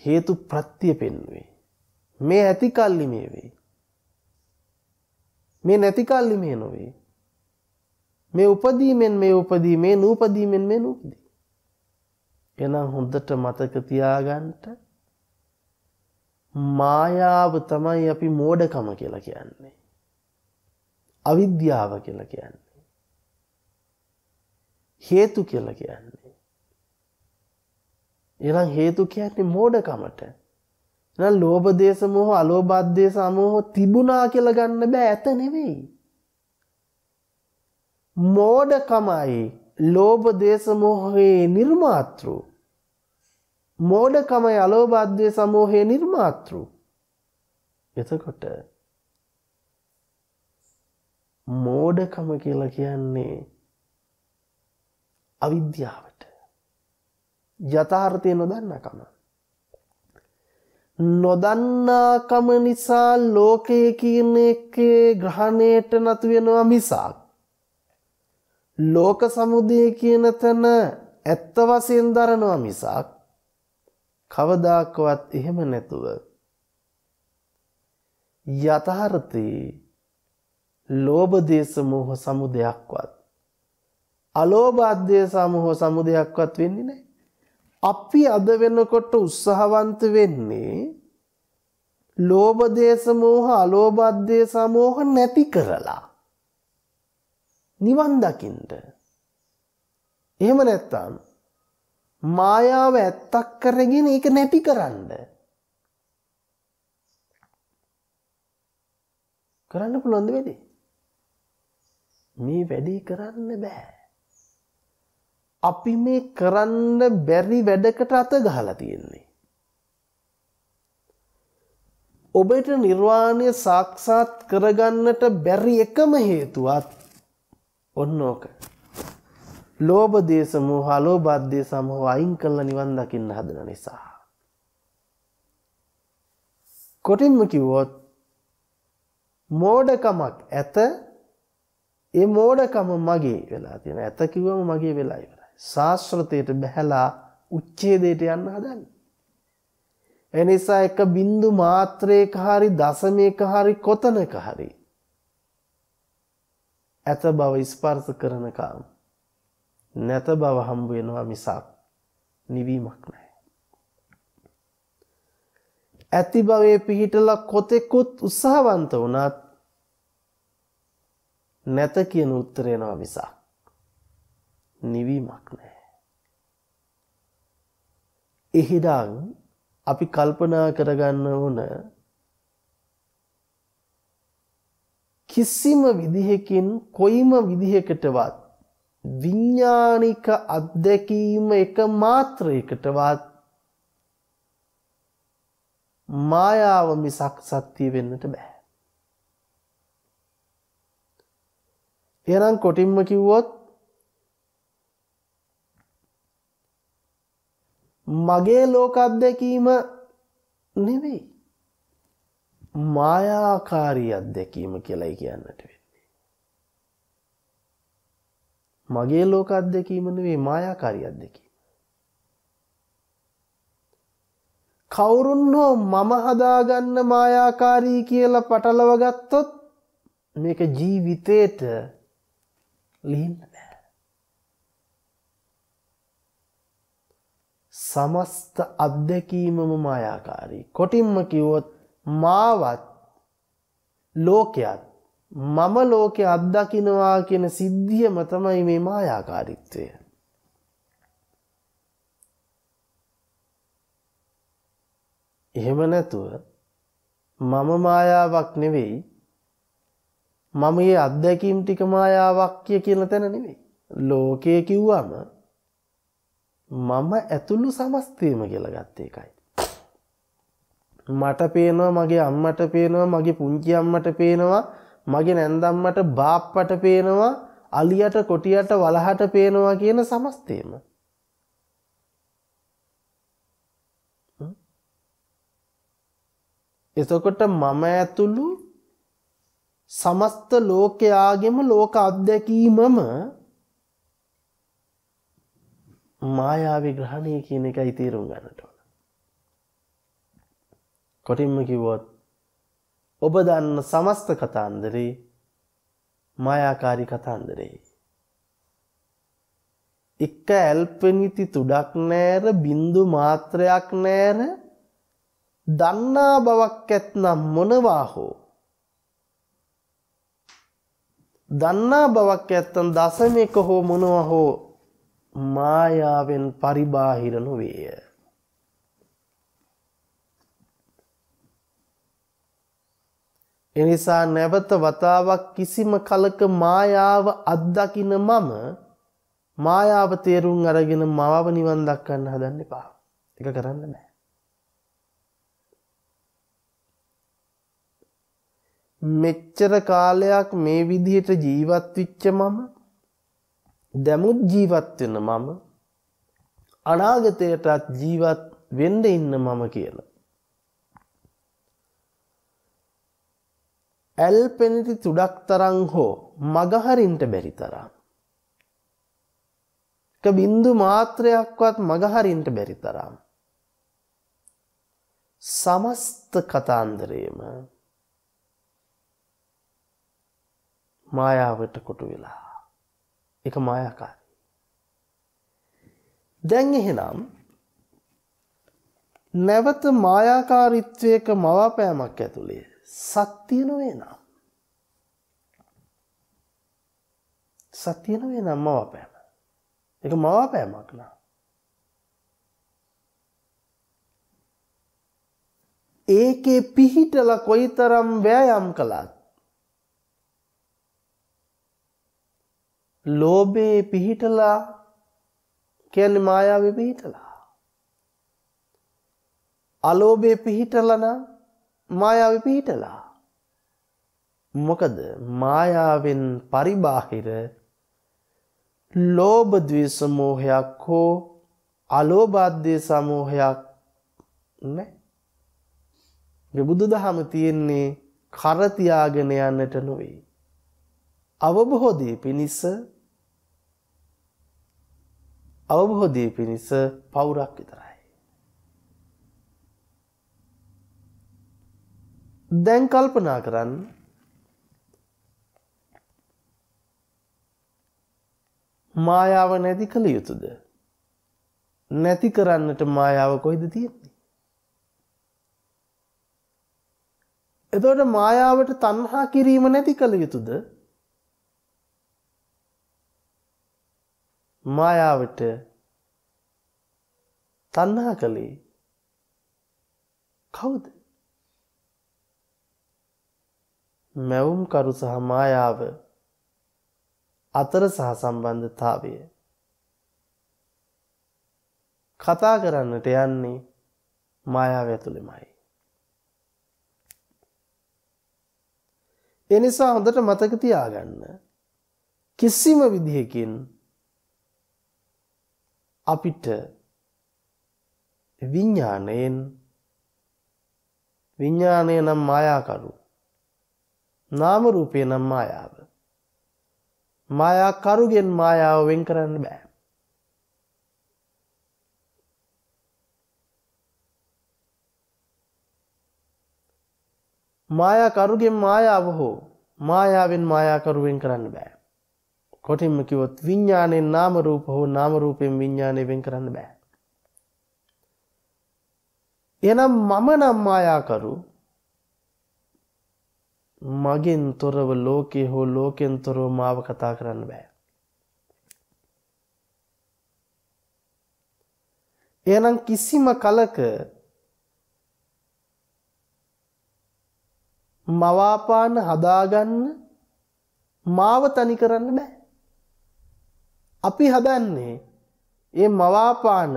හේතු ප්‍රත්තිය පෙන්වේ. මේ ඇති කල්ලි මේ වෙයි. මේ නැති කල්ලි මේ නොවේ. මේ උපදීමෙන් මේ උපදීමේ නූපදීමෙන් මේ නූපදී. එනම් හොඳට මතක තියාගන්ට මායාව තමයි අපි මෝඩකම කියලා කියන්නේ. අවිද්‍යාව කියලා කියන්නේ. හේතු කියලා කියන්නේ. ඒනම් හේතු කියන්නේ මෝඩකමට. එහෙනම් ලෝභ දේශ මොහ අලෝභ අධේශ අමෝහ තිබුණා කියලා ගන්න බෑ ඇත නෙවෙයි. මෝඩකමයි ලෝභ දේශ මොහේ නිර්මාතෘ. මෝඩකමයි අලෝභ අධේශ අමෝහේ නිර්මාතෘ. එතකොට මෝඩකම කියලා කියන්නේ අවිද්‍යාව යථාර්ථය නොදන්නකම. නොදන්නාකම නිසා ලෝකය කියන එකේ ග්‍රහණයට නතුවෙනවා මිසාක්. ලෝක සමුදය කියන තැන ඇත්ත වසයෙන් දරනවා මිසාක් කවදාකවත් එහෙම නැතුව. යථාර්ථයේ ලෝබදේශ මෝහ සමුදයක්වත් අලෝබාධ්‍යය සමහෝ සමුදයක්වත් වෙන්නේ නෑ. අපි අද වෙනකොට උත්සාහවන්ත වෙන්නේ ලෝභ දේශ මොහ අලෝභ දේශ මොහ නැති කරලා නිවන් දකින්න. එහෙම නැත්තම් මායාව ඇත්තක් කරගෙන ඒක නැති කරන්න. කරන්න පුළුවන් දෙ වැඩේ. මේ වැඩේ කරන්න බෑ. අපි මේ කරන්න බැරි වැඩකට අත ගහලා තියෙන්නේ. ඔබට නිර්වාණය සාක්ෂාත් කරගන්නට බැරි එකම හේතුවත් ඔන්න ඕක. ලෝබ දේශමූ හලෝ බද්ධය සමහෝ අයින් කල්ල නිවන් දකින්න හදන නිසා. කොටින්ම කිව්වොත් මෝඩකමක් ඇත ඒ මෝඩකම මගේ වෙලා තියෙන ඇත කිවම මගේ වෙලායිව. ශාස්ත්‍රතයට බැහැලා උච්චේදයට යන්න හදන්න. එනිසා එක බින්දු මාත්‍රයක හරි දසමයක හරි කොතනක හරි. ඇත බව ස්පර්ස කරනකාම්. නැත බව හම්බුවෙනවා මිසාක් නිවීමක් නෑ. ඇති බවේ පිහිටල කොතෙකුත් උත්සාහවන්ත වනත් නැත කියන උත්තරේනවා මිසාක්. නිවීමක් නැහැ. එහිදන් අපි කල්පනා කරගන්න ඕන කිසිම විදිහකින් කොයිම විදිහකටවත් විඤ්ඥානික අත්දැකීම එක මාත්‍රයකටවත් මායාව මිසක් සත්තිය වෙන්නට බෑ. එනම් කොටින්ම කිව්වොත් මගේ ලෝක අත්දැකීම නෙවෙයි මායාකාරී අත්දැකීම කියලයි කියන්නට වෙන්නේ. මගේ ලෝක අත්දැකීම නෙවෙයි මායාකාරී අත්දැකීම. කවුරුන් හෝ මම හදාගන්න මායාකාරී කියලා පටලව ගත්තොත් මේක ජීවිතේට ලිහින්න. සමස්ත අත්දැකීමම මායාකාරී. කොටින්ම කිව්වොත් මාවත් ලෝකයත් මම ලෝකෙ අත්දකිනවා කියන සිද්ධියම තමයි මේ මායාකාරීත්වය. එහෙම නැතුව මම මායාවක් නෙවෙයි මම ඒ අත්දැකීම් ටික මායාවක්ය කියන තැන නෙවෙයි. ලෝකය කිව්වම මම ඇතුළු සමස්තයම කියලා ගත්ත එකයි. මට පේනවා මගේ අම්මට පේනවා මගේ පුංචි අම්මට පේනවා මගේ නැන්දම්මට බාප්පට පේනවා අලියට කොටියට වලහට පේනවා කියන සමස්තේම. එතකොට මම ඇතුළු සමස්ත ලෝකයාගෙම ලෝක අත්දැකීමම මායාවි ග්‍රහණය කියන එක ඉතේරුම් ගන්නට ඕන. කොටින්ම කිව්වොත් ඔබ දන්න සමස්ත කතාන්දරේ මායාකාරි කතාන්දරේ. එක්ක ඇල්පෙනිති තුඩක් නෑර බින්දු මාත්‍රයක් නෑර දන්නා බවක් ඇත්නම් මොනවා හෝ. දන්නා බවක් ඇත්තන් දසමක හෝ මොනවා හෝ මායාවෙන් පරිබාහිර නොවේය. එනිසා නැවත වතාවක් කිසිම කලක මායාව අත්දකින මම මායාව තේරුම් අරගෙන මාව නිවන් දක්වන්න හදන්න එපා. එක කරන්න බෑ. මෙච්චර කාලයක් මේ විදිහට ජීවත් වෙච්ච මම දැමුත් ජීවත් වෙන මම අනාගතයටත් ජීවත් වෙන්න ඉන්න මම කියලා. ඇල් පෙනති තුඩක් තරං හෝ මගහරින්ට බැරි තරම්. බින්දු මාත්‍රයක්වත් මගහරින්ට බැරි තරම්. සමස්ත කතාන්දරේම මායාවට කොටු වෙලා. එක මායකාර. දැන් එහෙනම් නැවත මායාකාරිත්වයක මවාපෑමක් ඇතුළේ සත්‍යය නොවේ නම්. සත්‍යය නොවේ නම් මවාපෑම. එක මවාපෑමක් නම්. ඒකේ පිහිටල කොයිතරම් වෑයම් කළත් ලෝභයේ පිහිටලා කියන්නේ මායාවේ පිහිටලා. අලෝභයේ පිහිටලා නම් මායාවේ පිහිටලා. මොකද මායාවෙන් පරිබාහිර ලෝභ ද්වේෂ මෝහයක් හෝ අලෝභාද්‍ය සමෝහයක් නෑ. මේ බුදුදහම තියෙන්නේ කර තියාගෙන යන්නට නොවේ. අවබෝධයේ පිනිස අවබෝධය පිණිස පවුරක් විතරයි. දැන් කල්පනා කරන්න මායාව නැති කළ යුතුද නැති කරන්නට මායාව කොයිද තියෙන්නේ. එතවට මායාවට තන්හා කිරීම නැති කළ යුතුද මායාවට තණ්හා කළේ කවුද? මැවුම් කරු සහ මායාව අතර සහ සම්බන්ධතාවය කතා කරන්නට යන්නේ මායාව ඇතුළෙමයි. එනිසා හොඳට මතක තියාගන්න. කිසිම විදිහකින් අපිට විඤ්ඥානයෙන් විඤ්ඥානය නම් මායාකරු නාමරූපය නම් මායාව මායාකරුගෙන් මායාව වෙන් කරන්න බෑ මායාකරුගෙන් මායාව හෝ මායාවෙන් මායාකරුවෙන් කරන්න බෑ කොටින්ම කිවොත් විඤ්ඥාණයෙන් නාම රූප හෝ නාම රූපයෙන් විඤ්ඥානය වෙන් කරන්න බෑ. එනම් මම නම් මායාකරු මගෙන් තොරව ලෝකයේ හෝ ලෝකෙන් තොරව මාව කතා කරන්න බෑ. එනම් කිසිම කලක මවාපාන හදාගන්න මාව තනි කරන්න බෑ. අපි හදන්නේ ඒ මවාපාන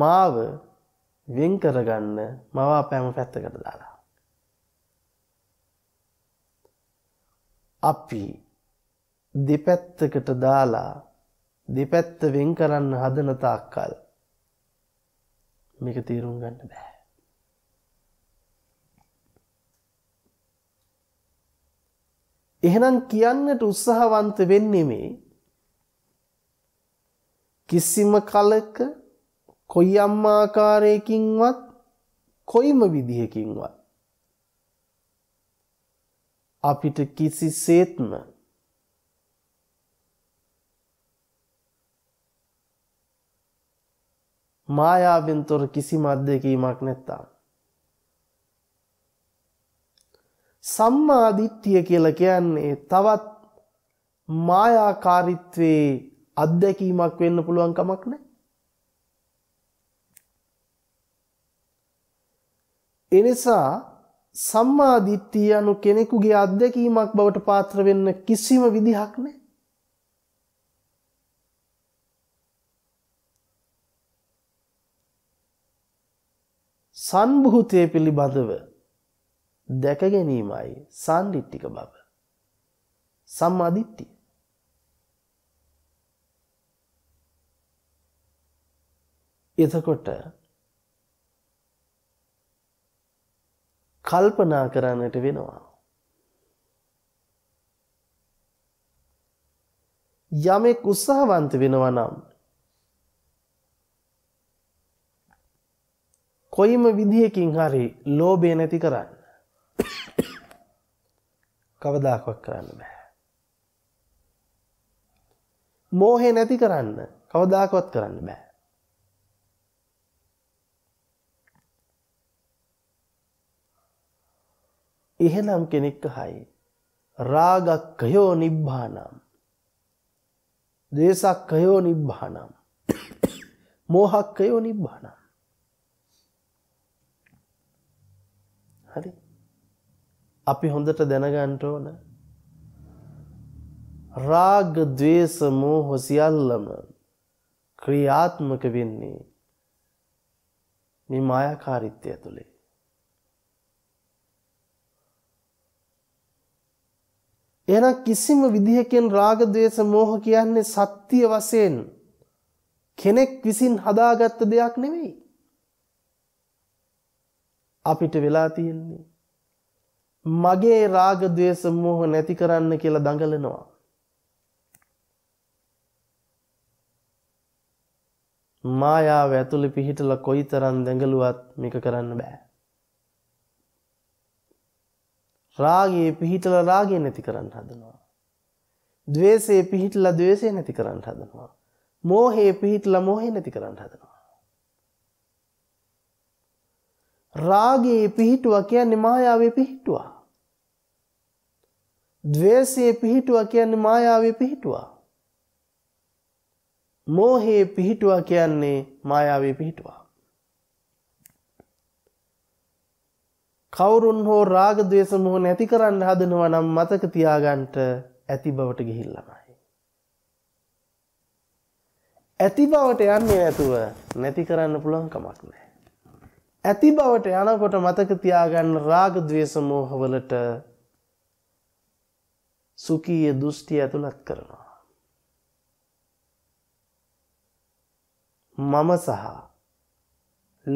මාව වෙන් කරගන්න මවාපෑම පැත්තකට දාලා. අපි දෙපැත්තකට දාලා දෙපැත්ත වෙන් කරන්න හදනතාක්කල් මේක තේරුම් ගන්න බෑ. එහෙනම් කියන්නට උත්සාහවන්ත වෙන්නේ මේ කිසිම කලක කොයි අම් ආකාරයකින්වත් කොයිම විදිහකින්වත් අපිට කිසිසේත්ම මායාවෙන් තොර කිසිම අත්දැකීමක් නැත්තා සම්මාදිට්ඨිය කියලා කියන්නේ තවත් මායාකාරීත්වයේ අත්දැකීමක් වෙන්න පුළුවන් කමක් නැහැ. එනිසා සම්මාදිට්ඨිය anu කෙනෙකුගේ අත්දැකීමක් බවට පාත්‍ර වෙන්න කිසිම විදිහක් නැහැ. සම්භූතය පිළිබඳව දැක ගැනීමයි සන්දිිට්ටික බව. සම්මාධිත්තිය. එතකොට කල්පනා කරන්නට වෙනවා. යමෙක් උත්සාහවන්ත වෙනවා නම් කොයිම විදිහකින් හරි ලෝබේ නැති කරන්න. කවදාකවත් කරන්න බෑ. මෝහේ නැති කරන්න කවදාකවත් කරන්න බෑ. එහෙනම් කෙනෙක්ක හයි රාගක්කයෝ නිබ්බානම් දේශක්කයෝ නිබ්බානම් මෝහක්කයෝ නිබ්බානම් හරි අපි හොඳට දැනගන්ට ඕන. රාග දවේශ මෝහ සියල්ලම ක්‍රියාත්මක වෙන්නේ මේ මායාකාරිත්වය තුළේ. එහෙනම් කිසිම විදිහකින් රාග ద్వේස මෝහ කියන්නේ සත්‍ය වශයෙන් කෙනෙක් විසින් හදාගත්ත දෙයක් නෙවෙයි. අපිට වෙලා තියෙන්නේ මගේ රාග ద్వේස මෝහ නැති කරන්න කියලා දඟලනවා. මායාව ඇතුළේ පිහිටලා කොයිතරම් දඟලුවත් මේක කරන්න බෑ. රාගයේ පිහිටලා රාගය නැති කරන්න හදනවා. ద్వේෂයේ පිහිටලා ద్వේෂය නැති කරන්න හදනවා. මෝහයේ පිහිටලා මෝහය නැති කරන්න හදනවා. රාගයේ පිහිටුවා කියන්නේ මායාවේ පිහිටුවා. දවේශයේ පිහිටුව කියන්නේ මායාවේ පිහිටුවා. මෝහයේ පිහිටුවා කියන්නේ මායාවේ පිහිටුවා. කවුරුන් හෝ රාග දවේශ මොහ නැති කරන්න හදනව නම් මතක තියාගන්ට ඇති බවට ගිහිල්ලමයි. ඇති බවට යන්නේ ඇතුව නැති කරන්න පුළුවන් කමක් නෑ. ඇති බවට යනකොට මතක තියාගන්න රාග දවේශ මෝහවලට සුකීය දෘෂ්ටි ඇතුළත් කරනවා. මම සහ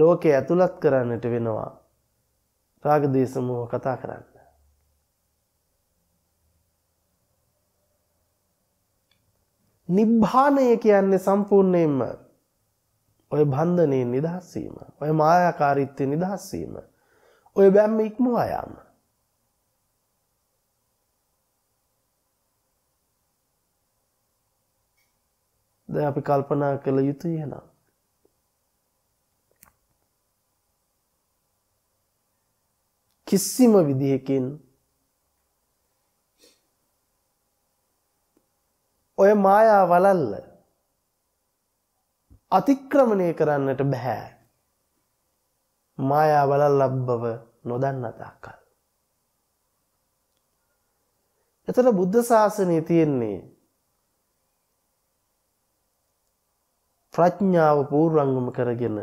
ලෝකෙ ඇතුළත් කරන්නට වෙනවා රාගදේශමූහ කතා කරන්න. නිබ්භානය කියන්නේ සම්පූර්ණයෙන්ම ඔය බන්ධනයෙන් නිදහස්වීම ඔය මායාකාරීත්වය නිදහස්වීම ඔය බැම්ම ඉක්මවා යාම ද අපි කල්පනා කළ යුතු යෙනම්. කිසිම විදිහකින් ඔය මායා වලල්ල අතික්‍රමණය කරන්නට බැහැ මායා වලල් ලබ්බව නොදන්නතාකල්. එතට බුද්ධ ශාසනය තියෙන්නේ ප්‍රඥාව පූර්වංගම කරගෙන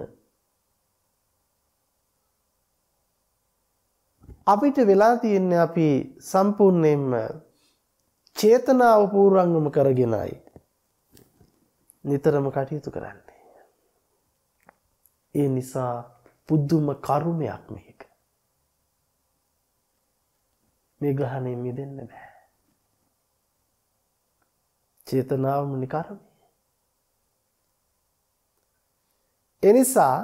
අපිට වෙලා තියෙන්නේ අපි සම්පූර්ණයෙන්ම චේතනාව පූර්වංගම කරගෙනයි නිතරම කටයුතු කරන්නේ. ඒ නිසා පුදුම කරුණයක් මේක. මේ ග්‍රහණය මිදෙන්න බෑ. චේතනාවම නිකරමය. එනිසා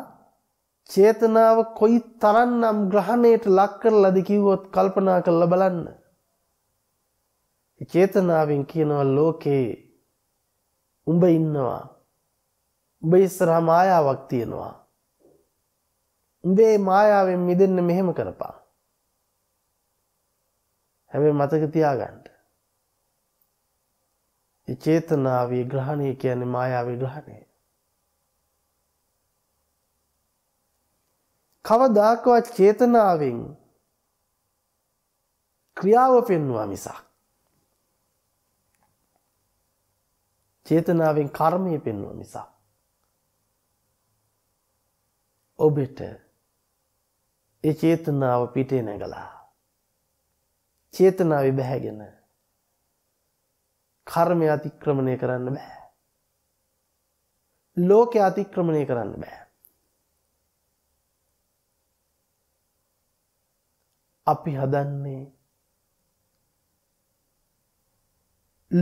චේතනාව කොයි තරන්නම් ග්‍රහණයට ලක් කරලද කිව්වොත් කල්පනා කරලා බලන්න. චේතනාවෙන් කියනවා ලෝකේ උඹ ඉන්නවා. උඹ ඉස්සරහා මායාවක් තියෙනවා. උඹේ මායාවෙන් මිදෙන්න මෙහෙම කරපන්. හැබැයි මතක තියාගන්න. චේතනාවේ ග්‍රහණය කියන්නේ මායාවේ ග්‍රහණය. කවදාකවත් චේතනාවෙන් ක්‍රියාව පෙන්වා මිසක්. චේතනාවෙන් කර්මය පෙන්වා මිසා. ඔබෙට ඒ චේතනාව පිටේ නැගලා. චේතනාව බැහැගෙන කර්මය අතික්‍රමණය කරන්න බෑ. ලෝකය අතික්‍රමණය කරන්න බෑ. අපි හදන්නේ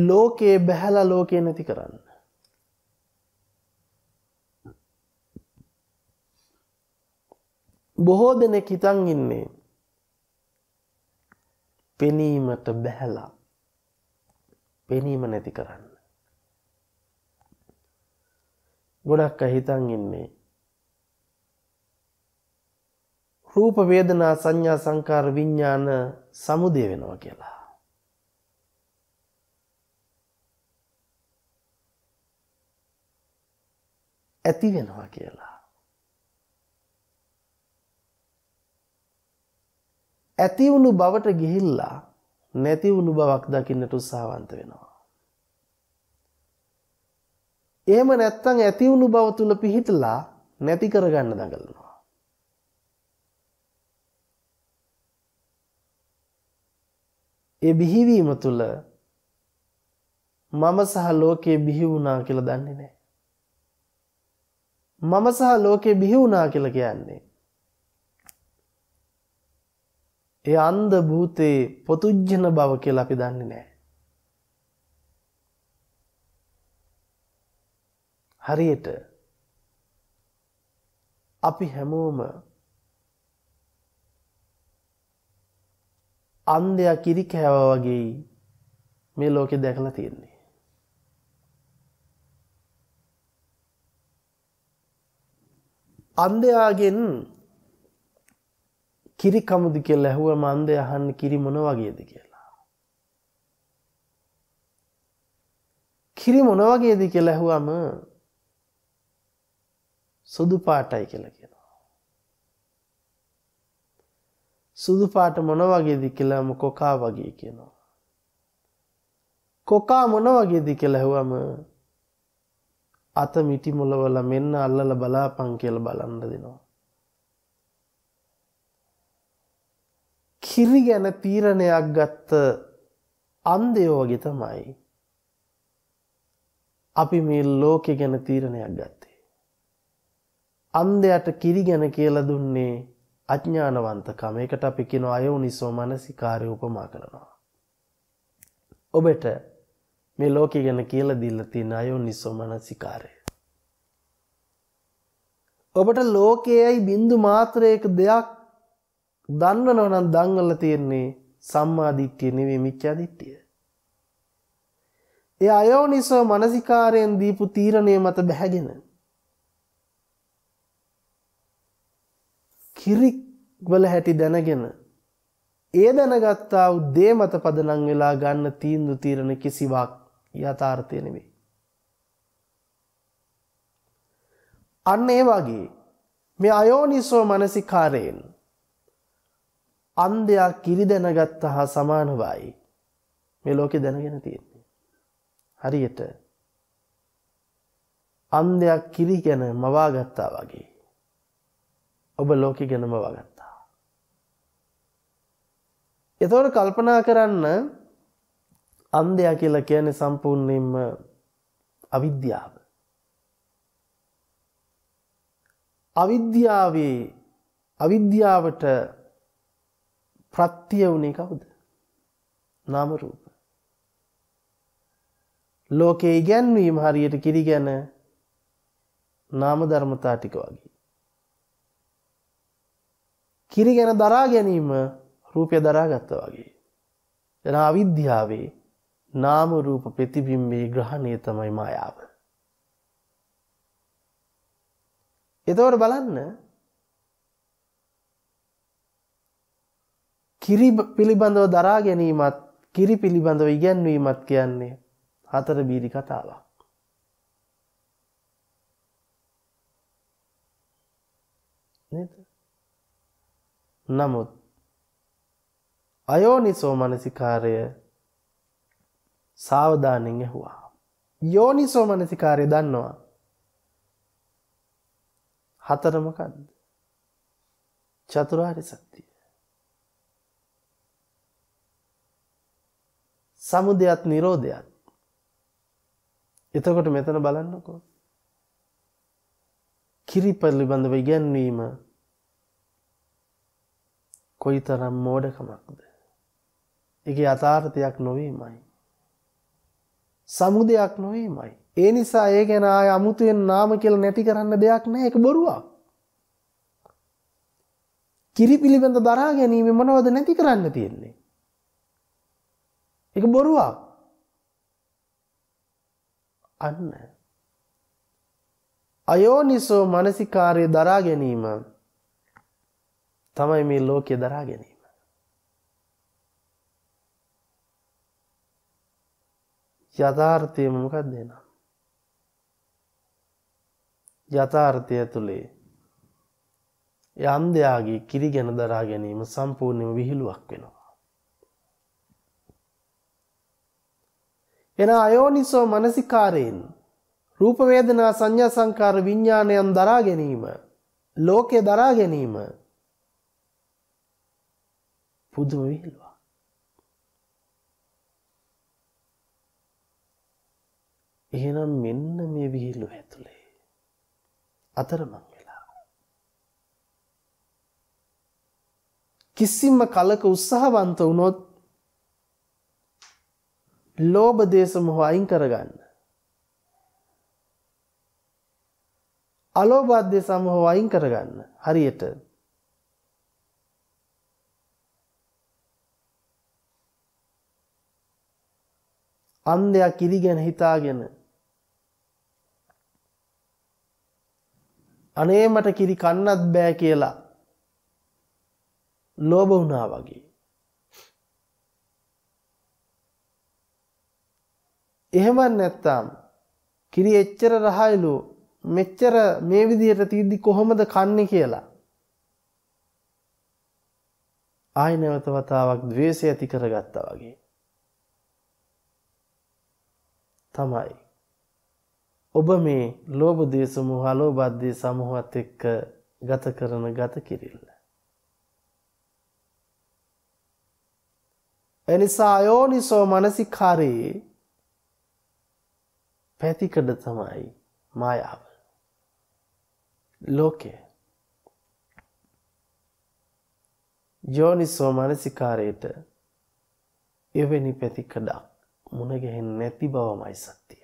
ලෝකයේ බැහැල ලෝකය නැති කරන්න. බොහෝ දෙනෙ හිතන් ඉන්නේ පෙනීමට බැහැලා පෙනීම නැති කරන්න. ගොඩක් අහිතන් ඉන්නේ රූප වේදනා සංඥා සංකාර විඥාන සමුදය වෙනවා කියලා. ඇති වෙනවා කියලා. ඇති වුණු බවට ගිහිල්ලා නැති වුණු බවක් දකින්නට උත්සාහවන්ත වෙනවා. එහෙම නැත්තම් ඇති වුණු බව තුල පිහිටලා නැති කරගන්න දඟලනවා. ඒ බිහිවීම තුළ මම සහ ලෝකයේ බිහි වුණා කියල දන්නේ නෑ. මම සහ ලෝකයේ බිහි වුණා කියල කියන්නේ. ඒ අන්ද භූතයේ පොතුජ්ජන බව කියල අපි දන්නේ නෑ. හරියට අපි හැමෝම අන්දයා කිරි කෑව වගේ මේ ලෝකෙ දැකලා තියෙන්නේ. අන්දයාගෙන් කිරි කමුදු කියල ඇහුව මන්දය අහන්න කිරි මොන වගේද කියලා. කිරි මොන වගේද කියලා ඇහුවම සුදු පාටයි කියලා කිය. සුදු පාට මොන වගේද කියලාම කොකා වගේ කියනවා. කොකා මොන වගේද කියලා හුවම අත මිටි මොලවල මෙන්න අල්ලලා බලාපන් කියලා බලන්න දෙනවා. කිරි ගැන තීරණයක් ගත්ත අන්දයෝ වගේ තමයි. අපි මේ ලෝකෙ ගැන තීරණයක් ගත්තේ. අන්දයට කිරි ගැන කියලා දුන්නේ අඥ්ඥානවන්තකම එකට අපි කියන අයෝනිසෝ මනසිකාරය උපමා කරනවා. ඔබට මේ ලෝක ගැන කියල දිල්ල තියෙන අයෝනිසෝ මනසිකාරය. ඔබට ලෝකයයි බින්දු මාත්‍රයක දෙයක් දන්නනවනම් දංගල තියෙන්නේ සම්මාධිට්්‍යය නෙවේ මිච්චාදිට්ටිය. ඒ අයෝනිසෝ මනසිකාරයෙන් දීපු තීරණය මත බැහැගෙන. කිරි වල හැටි දැනගෙන ඒ දැනගත්තා උදේ මත පදනං වෙලා ගන්න තීන්දු තීරණ කිසිවක් යථාර්ථය නෙමෙයි. අන්න ඒ වගේ මේ අයෝනිසෝ මනසිකාරයෙන් අන්දයා කිරි දැනගත්ත හා සමානවයි මේ ලෝකෙ දැනගෙන තියෙන්නේ. හරියට අන්දයක් කිරි ගැන මවාගත්තා වගේ. ඔබ ලෝක ගැනම වගත්තා. එතවට කල්පනා කරන්න අන්දයා කියලා කියන සම්පූර්ණයෙන්ම අවිද්‍යාව. අවිද්‍යාවේ අවිද්‍යාවට ප්‍රත්තිය වුණේ කවුද නාමරූප. ලෝකයේ ඉගැන්වීම හරියට කිරි ගැන නාම ධර්මතා ටික වගේ. කිරි ගැන දරා ගැනීම රූපය දරාගත්ත වගේ. එන අවිද්‍යාවේ නාම රූප ප්‍රතිබිම්බේ ග්‍රහණය තමයි මායාව. එතවට බලන්න කිරි පිළිබඳව දරා ගැනීමත් කිරි පිළිබඳව ඉගැන්වීමත් කියන්නේ හතර බීරි කතාවක්. නේද? නමුත් අයෝනිසෝ මනසිකාරය සාවධානෙන් ඇහුවා. යෝනිසෝ මනසිකාරය දන්නවා. හතරමකක්ද. චතුරාරි සත්තිය. සමුදයත් නිරෝධයත්. එතකොට මෙතන බලන්නකෝ. කිරි පල්ලිබඳව ඉගැන්වීම කොයි තරම් මෝඩකමක්ද. එක අතාර්ථයක් නොවීමයි. සමුදයක් නොවීමයි. ඒ නිසා ඒ ගැන අමුතුවෙන් නාම කියල නැති කරන්න දෙයක් නෑ එක බොරුවා. කිරි පිළිබඳ දරා ගැනීම මනවද නැති කරන්න තියෙන්නේ. එක බොරුවා අන්න. අයෝනිසෝ මනසිකාරය දරා ගැනීම තමයි මේ ලෝකය දරා ගැනීම. යථාර්ථය මොකක් දෙනම්. යථාර්ථය තුළේ යන්දයාගේ කිරි ගැන දරා ගැනීම සම්පූර්ණයම විහිළුවක් වෙනවා. එන අයෝනිසෝ මනසිකාරයෙන් රූපවේදනා සංඥා සංකාර විඤ්ඥාණයන් දරා ගැනීම ලෝකය දරා ගැනීම පුදුම විහිල්වා එහෙනම් මෙන්න මේ විහිල්ලු ඇතුළේ අතරමං වෙලා කිසිම කලක උත්සාහවන්ත වුණොත් ලෝභ දේශමහ අයින් කරගන්න අලෝබාධ්‍ය සමහෝ අයින් කරගන්න හරියට අන්දයා කිරි ගැන හිතාගෙන අනේ මට කිරි කන්නත් බෑ කියලා ලෝභ වුණා වගේ එහෙමත් නැත්තම් කිරි එච්චර රහයිලු මෙච්චර මේ විදිහට තියද්දි කොහොමද කන්නේ කියලා ආය නැවත වතාවක් ද්වේෂය ඇති කරගත්තා වගේ තමයි. ඔබ මේ ලෝබදී සමූහ අලෝබද්ධී සමූහත් එක්ක ගත කරන ගත කිරිල්ල. එනිසා යෝනිසෝ මනසිකාරයේ පැතිකඩ තමයි මායාව. ලෝකය යෝනිසෝ මනසිකාරයට එවැනි පැතිකඩක්. මුණගැහෙන්නේ නැති බවමයි සත්‍යය.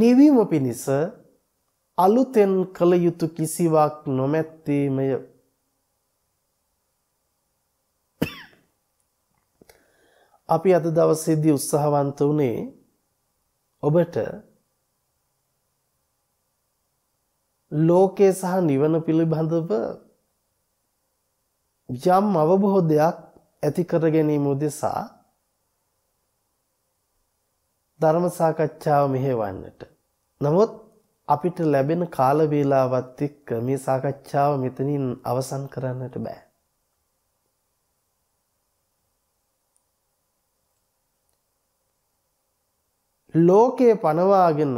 නිවීම පිණිස අලුතෙන් කළ යුතු කිසිවක් නොමැත්තේමය. අපි අද දවසේදී උත්සාහවන්ත වුණේ ඔබට ලෝකයේ සහ නිවන පිළිබඳව යම් අවබෝධයක් ඇති කර ගැනීම උදෙසා ධර්ම සාකච්ඡාව මෙහෙවන්නට. නමුත් අපිට ලැබෙන කාල වේලාවත් එක්ක මේ සාකච්ඡාව මෙතනින් අවසන් කරන්නට බෑ. ලෝකයේ පනවාගෙන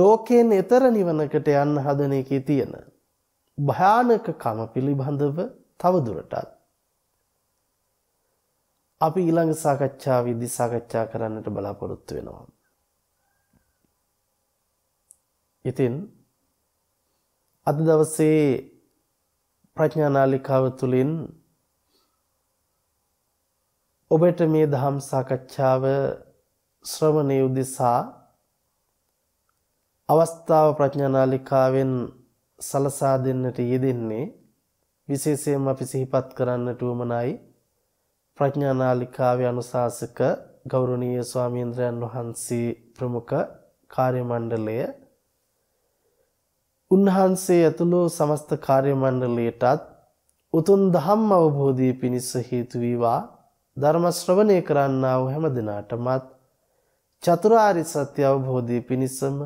ලෝකයෙන් එතර නිවනකට යන්න හදන එකේ තියෙන භයානකකම පිළිබඳව තවදුරටත් අපි ඊළඟ සාකච්ඡාවේදී සාකච්ඡා කරන්නට බලාපොරොත්තු වෙනවා. ඉතින් අද දවසේ ප්‍රඥානාලිකාව තුළින් ඔබට මේ දහම් සාකච්ඡාව ශ්‍රවණය උදෙසා අවස්ථාව ප්‍රඥානාලිකාවෙන් සලසා දෙන්නට යෙදෙන්නේ විශේෂයෙන්ම අපි සිහිපත් කරන්නට උවමනයි ප්‍රඥානාලිකාවේ අනුශාසක ගෞරවනීය ස්වාමීන්ද්‍රයන් වහන්සේ ප්‍රමුඛ කාර්ය මණ්ඩලය උන්වහන්සේ ඇතුළු සමස්ත කාර්ය මණ්ඩලයටත් උතුම් ධම්ම අවබෝධය පිණිස හේතු වේවා ධර්ම ශ්‍රවණය කරන්නා වූ හැම දිනාටමත් චතුරාර්ය සත්‍ය අවබෝධය පිණිසම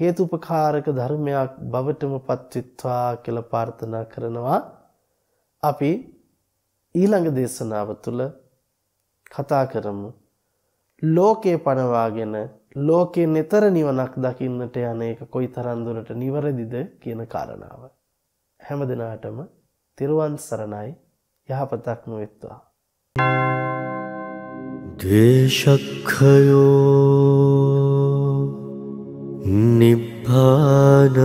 හේතුපකාරක ධර්මයක් බවටම පත්විත්වා කියලා ප්‍රාර්ථනා කරනවා අපි ඊළඟ දේශනාව තුළ කතා කරමු ලෝකේ පනවාගෙන ලෝකේ නතර නිවනක් දකින්නට යන එක කොයි තරන්දුරට නිවරදිද කියන කාරණාව. හැම දෙනාටම තිරුවන් සරණයි යහපතක් නොවෙත්වා. දේශක්හයෝ නිබ්පානන්